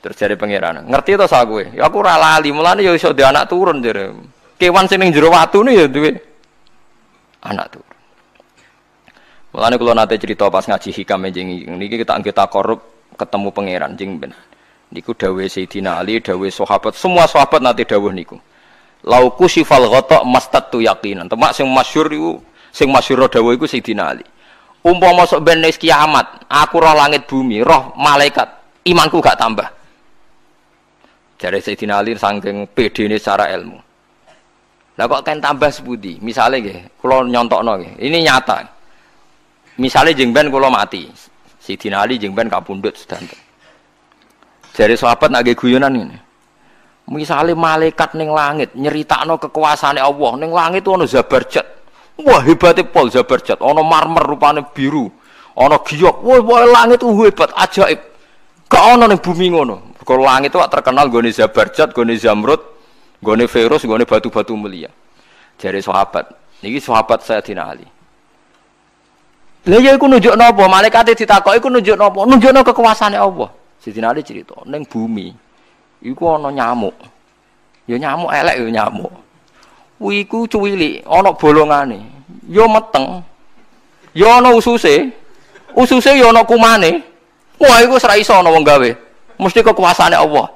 Speaker 1: terus jadi pangeran ngerti to sah gue ya aku ralali mulane yo iso di anak turun jadi kewan sini jero waktu nih ya tuh anak tuh mulane kalau nate cerita pas ngaji hikam e jeng niki kita kita korup ketemu pangeran jeng ben niku dawe Sayyidina Ali dawe sahabat semua sahabat nanti dawuh niku lauku sifal ghotok mastatu yakinan temak sing masyur itu sing masyur dawa itu Sayyidina Ali Umbo masuk ben kiamat aku roh langit bumi roh malaikat imanku gak tambah Jadi Sayyidina Ali sangking PD ini secara ilmu lah kok kan tambah sebudi misalnya gih kalau nyontok nge, ini nyata misalnya jengben kalau mati Sayyidina Ali jengben kapundut sedang jadi sahabat nage guyonan ini Misalnya malaikat neng langit nyerita nyeritakno kekuasaan Allah neng langit ono Zabarjat. Wah hebatnya Pol Zabarjat, ono marmer rupane biru, ono giok. Wah, wah langit tuh hebat ajaib. Gak ono neng bumi ngono. Kalau langit tuh terkenal goni Zabarjat, goni Zamrud, goni virus goni batu-batu mulia. jadi sahabat. ini sahabat saya Dina Ali. Lah ya iku nunjuk napa? Malaikate ditakoki iku nunjuk napa? Nunjukno kekuasaane Allah. Sidina Ali cerita neng bumi iku ana nyamuk. Ya nyamuk elek ya nyamuk. Kuwi iku cuwilik, ana bolongane. Ya meteng. Ya ana ususe. Ususe ya ana kumane. Wah iku ora iso ana wong gawe. Mesti kekuasaane Allah.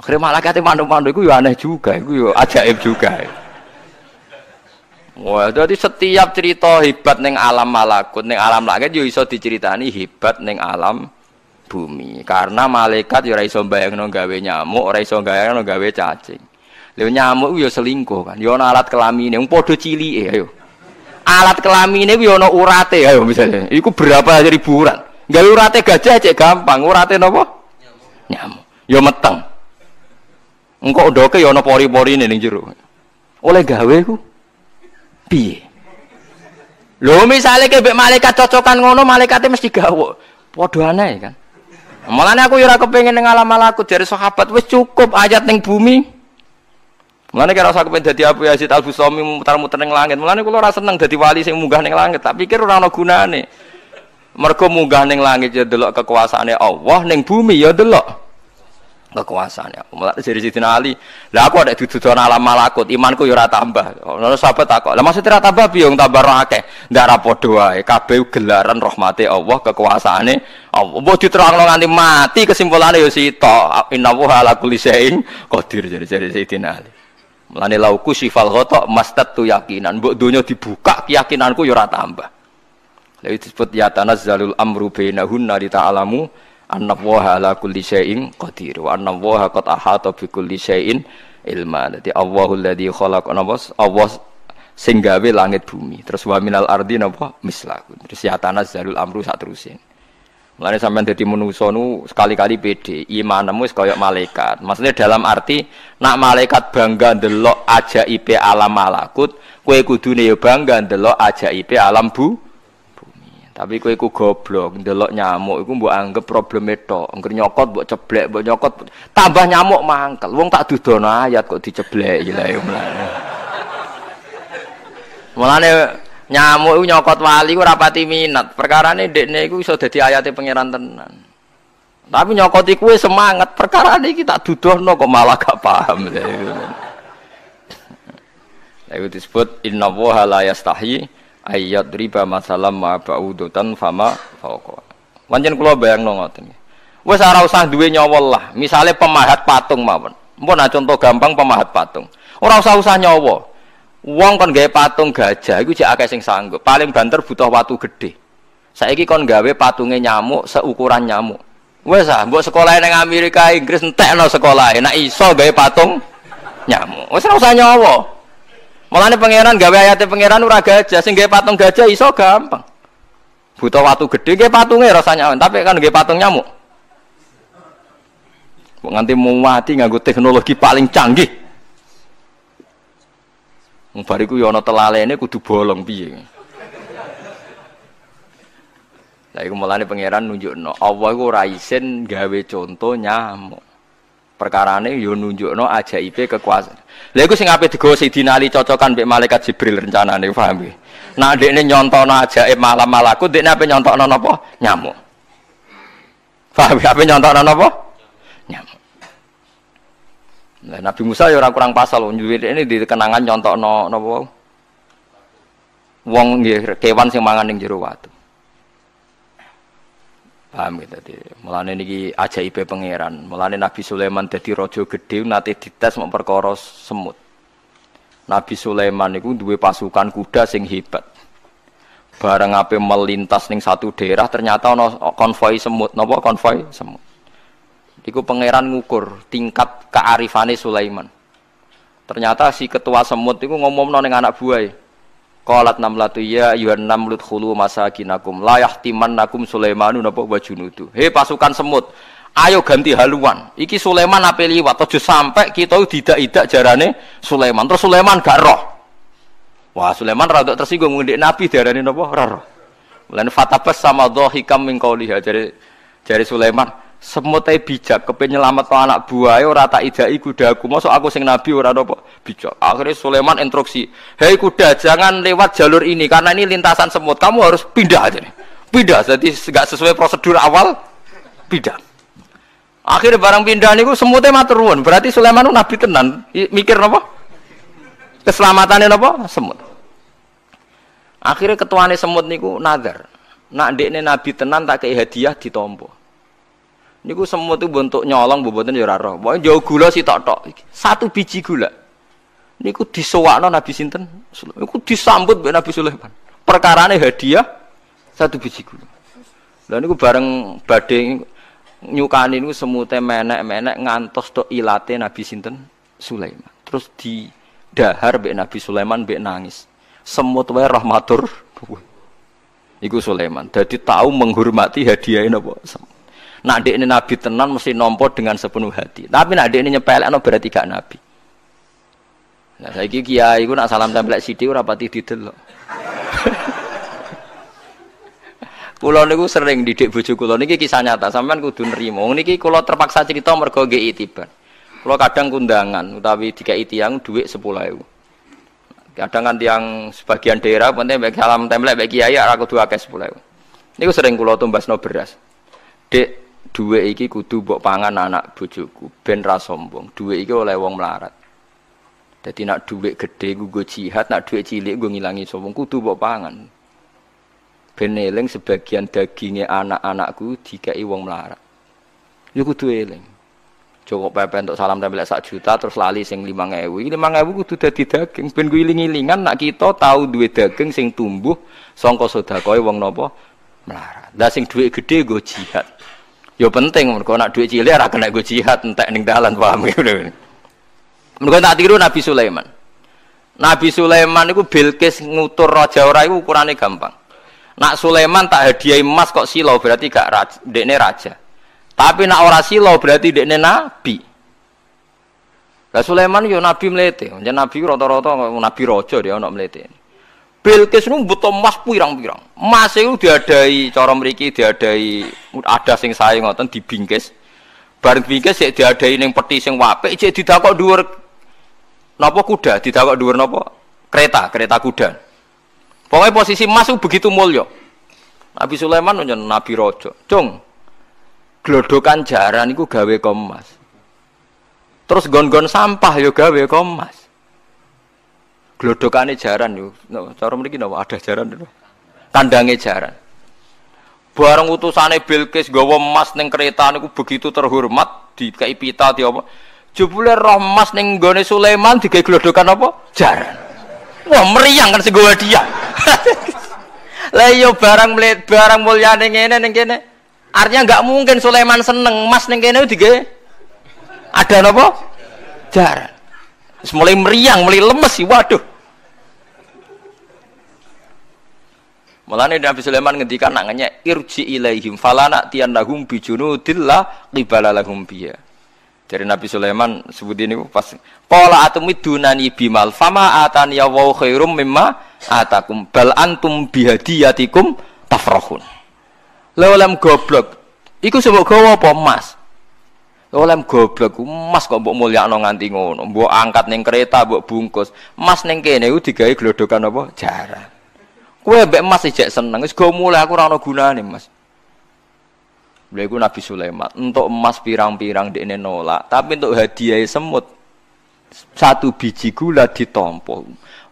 Speaker 1: Akhirnya malaikat mandu-mandu itu ya aneh juga, iku ya ajaib juga. Wah, jadi setiap cerita hebat neng alam malakut, neng alam langit, yo ya iso diceritani hebat neng alam bumi karena malaikat ya ora iso mbayangno gawe nyamuk ora iso nonggawe gawe cacing lho nyamuk ya selingkuh kan ya ana alat kelamine wong padha cilike ayo alat kelamine kuwi ya ana urate ayo misalnya iku berapa ribu urat gawe urate gajah cek gampang urate nopo, nyamuk ya meteng engko ndoke ya ana pori-porine ning jero oleh gawe ku piye lho misalnya kebek malaikat cocokan ngono malaikatnya mesti gawe padha aneh kan Mulane aku ya ora kepengin ning alam laku dari sahabat wes cukup aja neng bumi. Mulane kira aku pengen jadi Abu Yazid Al Bustami muter-muter neng langit. Mulane kula ora seneng wali sing munggah neng langit, kira orang ora guna nih mereka munggah neng langit jadi ya delok kekuasaane Allah neng bumi ya delok kekuasaan ya. Mulai dari Siti Ali, lah aku ada dudukan alam malakut, imanku yura ya tambah. Lalu sahabat aku lah maksudnya ora tambah biung tabarake tambah roh akeh. Ndak ra padha wae, gelaran rahmate Allah, kekuasaannya Allah. Mbok lo nganti mati kesimpulannya yo si to Inna wuha ala kulisein, kodir jadi jadi Siti Ali. melani lauku sifal koto mastat tu yakinan, buk dunia dibuka keyakinanku yura ya tambah. Lalu disebut yatanaz zalul amru bainahunna dita ta'alamu anna waha ala kulli syai'in qadir wa anna waha qad ahata bi kulli syai'in ilma dadi Allahul ladzi khalaq napa Allah sing gawe langit bumi terus wa minal ardi napa mislahun terus ya tanas zalul amru sak terusin Mulane sampean dadi menungso nu sekali-kali pede, imanmu iya, wis koyok malaikat. Maksudnya dalam arti nak malaikat bangga ndelok ajaibe alam malakut, kowe kudune ya bangga ndelok ajaibe alam bu tapi kowe iku goblok, ndelok nyamuk iku mbok anggap problem itu, Engger nyokot mbok ceblek, mbok nyokot tambah nyamuk mangkel. Wong tak dudono ayat kok diceblek ya, ya mulane. Mulane nyamuk iku nyokot wali ora pati minat. Perkarane ndekne iku iso dadi ayate pangeran tenan. Tapi nyokot kue semangat perkara ini kita duduh no kok malah gak paham. Itu disebut inna woha la yastahi ayat riba masalam ma ba'udutan fama fauqa. Pancen kula bayangno ngoten. Wes ora usah duwe nyawa lah. Misale pemahat patung mawon. Mpun nah contoh gampang pemahat patung. Ora usah usah nyawa. Wong kon gawe patung gajah iku jek akeh sing sanggup. Paling banter butuh watu gede. Saiki kon gawe patunge nyamuk seukuran nyamuk. Wes ah, mbok sekolah Amerika, Inggris entekno sekolah. Nek iso gawe patung nyamuk. Wes ora usah nyawa. Mulane pangeran gawe ayatnya pangeran uraga gajah, sing gawe patung gajah iso gampang. Butuh waktu gede ge patungnya rasanya, tapi kan gawe patung nyamuk. Nganti mau mati nganggo teknologi paling canggih. Wong ku Yono ya telale ini kudu bolong piye. Lah iku mulane pangeran nunjukno Allah iku ora isin gawe contoh nyamuk perkarane yo nunjukno ajaib kekuasaan. Lha iku sing ape digawa Sidina cocokan be malaikat Jibril rencana nih, nggih. Nah dekne nyontono ajaib malam malaku dekne ape nyontokno napa? Nyamuk. Paham ya ape nyontokno napa? Nyamuk. Nah, Nabi Musa ya kurang pasal nyuwir ini dikenangan nyontokno napa? Wong kewan sing mangan ning jero watu. Paham gitu tadi. Mulane niki ajaibe pangeran. Mulane Nabi Sulaiman jadi rojo gede, nanti dites mok semut. Nabi Sulaiman niku dua pasukan kuda sing hebat. Bareng ape melintas ning satu daerah ternyata ana konvoy semut. nopo konvoy semut? Iku pangeran ngukur tingkat kearifane Sulaiman. Ternyata si ketua semut itu ngomong neng anak buaya. E. Qalat namlatu ya ayuhan namlut khulu masakinakum la yahtimannakum Sulaimanu napa wa junudu. He pasukan semut, ayo ganti haluan. Iki Sulaiman ape liwat aja sampai kita didak-idak jarane Sulaiman. Terus Sulaiman gak roh. Wah, Sulaiman rada tersinggung ngendik Nabi diarani napa ora roh. Lan fatabas sama dhahikam min qauliha jare jare Sulaiman Semutai bijak kepen nyelametno anak buahe Rata tak kuda aku. Masuk aku sing nabi ora apa bijak akhirnya Sulaiman instruksi hei kuda jangan lewat jalur ini karena ini lintasan semut kamu harus pindah aja nih pindah jadi nggak sesuai prosedur awal pindah akhirnya barang pindah niku semutnya maturun. berarti Sulaiman nabi tenan mikir nopo keselamatannya nopo semut akhirnya nih semut niku nazar nak nih nabi tenan tak kayak hadiah ditompo Niku semua tuh bentuk nyolong bobotnya ya roh. Pokoke jauh gula sih tok tok. Satu biji gula. Niku disowakno Nabi sinten? Niku disambut mbek Nabi Sulaiman. Perkarane hadiah satu biji gula. ini niku bareng badeng nyukani niku semute menek-menek ngantos tok ilate Nabi sinten? Sulaiman. Terus di dahar mbek Nabi Sulaiman mbek nangis. Semut wae rahmatur. Iku Sulaiman. Jadi tahu menghormati hadiah ini semut. Nak ini nabi tenan mesti nompo dengan sepenuh hati. Tapi nak ini nyepelek no berarti gak nabi. Nah saya kiki ya, ibu nak salam tempelek sidi rapati loh. Kulon itu sering didik bujuk kulon ini. kisah nyata, sampean kudu nrimo. ini. kulon terpaksa cerita mereka nggih tiba. Kulon kadang kundangan itu yang duit sepuluh 10.000. Kadang kan yang sebagian daerah penting baik salam templek baik kiai ora sepuluh akeh Ini aku sering tumbas no beras. Dek dua iki kudu buk pangan anak bojoku ben ra sombong. Duwe iki oleh wong melarat. Jadi nak duit gede gue go jihad, nak duit cilik gue ngilangi sombong kudu buk pangan. Ben sebagian dagingnya anak-anakku dikai wong melarat. Ya kudu eling. Cukup pepe untuk salam tempel sak juta terus lali sing lima ngewu kudu dadi daging ben gue iling-ilingan nak kita tahu duwe daging sing tumbuh songko sodakoi wong nopo melarat. dasing sing duit gede gue jihad. Yo ya penting mergo nak duit cilik ora kena gue jihad entek ning dalan paham ngene. Mergo tak tiru Nabi Sulaiman. Nabi Sulaiman itu Bilqis ngutur raja ora iku ukurane gampang. Nak Sulaiman tak hadiah emas kok silau berarti gak raja, dekne raja. Tapi nak ora silau berarti dekne nabi. Lah Sulaiman yo nabi melete. jeneng nabi rata-rata nabi raja dia ono melete. Bilqis nu butuh emas pirang-pirang. Emas itu diadai cara mriki diadai ada sing sae ngoten dibingkis. Bareng bingkes sik diadai ning peti sing wapik sik didakok dhuwur napa kuda, didakok dhuwur napa kereta, kereta kuda. Pokoknya posisi emas itu begitu mulio. Nabi Sulaiman nyen Nabi Rojo. Cung. Glodokan jaran itu gawe kemas. Terus gon-gon sampah yo ya gawe kemas. Glodokane jaran yo. No, cara mriki napa ada jaran no. Tandange jaran. Bareng utusane Bilqis gawa emas ning kereta niku begitu terhormat dikai pita di apa. Jebule roh emas ning gone Sulaiman digawe glodokan apa? Jaran. Wah, meriang kan sing gawa dia. Lah yo iya, barang mlet barang mulyane ngene ning kene. Artinya enggak mungkin Sulaiman seneng emas ning kene digawe ada apa? Jaran. Terus mulai meriang, mulai lemes sih, waduh. Mulane Nabi Sulaiman ngendikan nak ngenyek irji ilaihim falana tiandahum bijunudil la qibala lahum biya. Dari Nabi Sulaiman sebut ini pas pola dunani bimal fama atani ya wa khairum mimma atakum bal antum bihadiyatikum tafrahun. Lolem goblok. Iku sebab gawa apa emas? Oleh goblok, mas kok mbok mulyakno nganti ngono. Mbok angkat ning kereta, mbok bungkus. Mas ning kene iku digawe glodokan apa? jarang Kue be emas ijek seneng, es gue mulai aku ora guna nih Mas. Lha iku Nabi Sulaiman, untuk emas pirang-pirang dekne nolak, tapi untuk hadiah semut satu biji gula ditompo.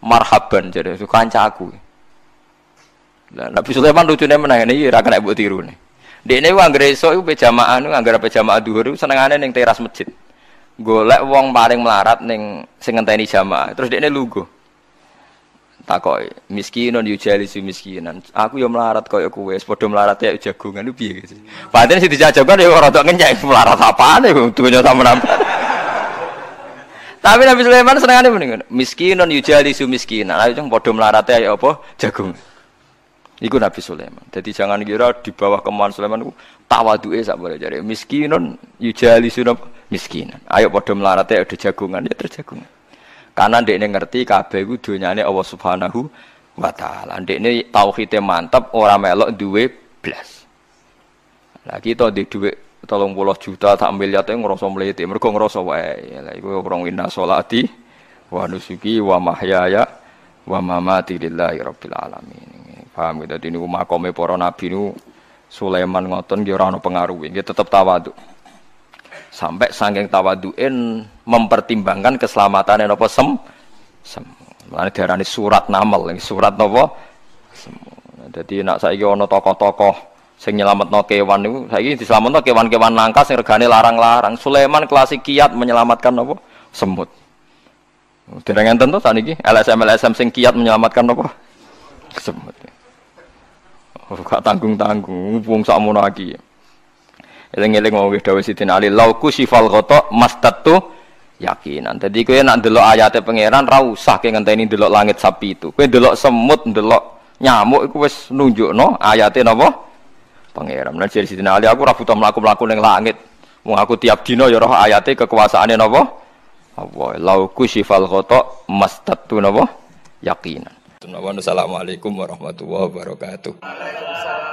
Speaker 1: Marhaban jadi kanca aku. Nah Nabi Sulaiman lucunya menang ini ora kena mbok tirune. Dekne wong esuk iku pejamaan, anggere pejamaan dhuwur senengane neng teras masjid. Golek wong paling melarat neng sing ngenteni jamaah. Terus dekne lugu takoi miskinon yujali si miskinan aku yo melarat koyo kue sepodo melarat ya jagungan itu biye sih paten sih dijajakan ya orang tua ngenyai melarat apa nih tuh sama nambah tapi Nabi Sulaiman seneng aneh mendingan miskinon yujali si miskinan ayo cuma podo melarat ya apa jagung Iku Nabi Sulaiman. Jadi jangan kira di bawah kemauan Sulaiman ku tawadu esak boleh jadi miskinon yujali sunop miskinan. Ayo podo melarat ya udah jagungan ya terjagungan. Karena ini ngerti kabeh dunia ini Allah Subhanahu wa taala. ini tauhide mantap, orang melok duwe belas Lagi kita di tolong puluh juta tak miliar ya, itu ngerasa melihatnya. mergo ngrasa wae. Lah iku orang inna sholati wa nusuki wa mahyaya wa mamati lillahi rabbil alamin. Paham gitu, ini makome para nabi ini Sulaiman ngotong dia ya orang ana dia tetap tawaduk sampai sangking tawaduin mempertimbangkan keselamatan apa sem sem darah diarani surat namel, surat Novo Jadi nak saya ini ada tokoh-tokoh yang nyelametno kewan niku saiki diselametno kewan-kewan langka yang regani larang-larang. Sulaiman klasik kiat menyelamatkan Novo semut. Dereng tentu saat ini LSM LSM sing kiat menyelamatkan apa semut. Oh, gak tanggung-tanggung, sama lagi ya. Eling-eling mau wis dawuh Sidin Ali lauku sifal ghata mastatu yakinan. Dadi kowe nak delok ayate pangeran ra usah ke ngenteni delok langit sapi itu. Kowe delok semut, delok nyamuk iku wis nunjukno ayate napa? Pangeran. Nah jadi Sidin Ali aku ra butuh mlaku-mlaku ning langit. Wong aku tiap dina ya roh ayate kekuasaane napa? Allah. Lauku sifal ghata mastatu napa? Yakinan. Assalamualaikum warahmatullahi wabarakatuh.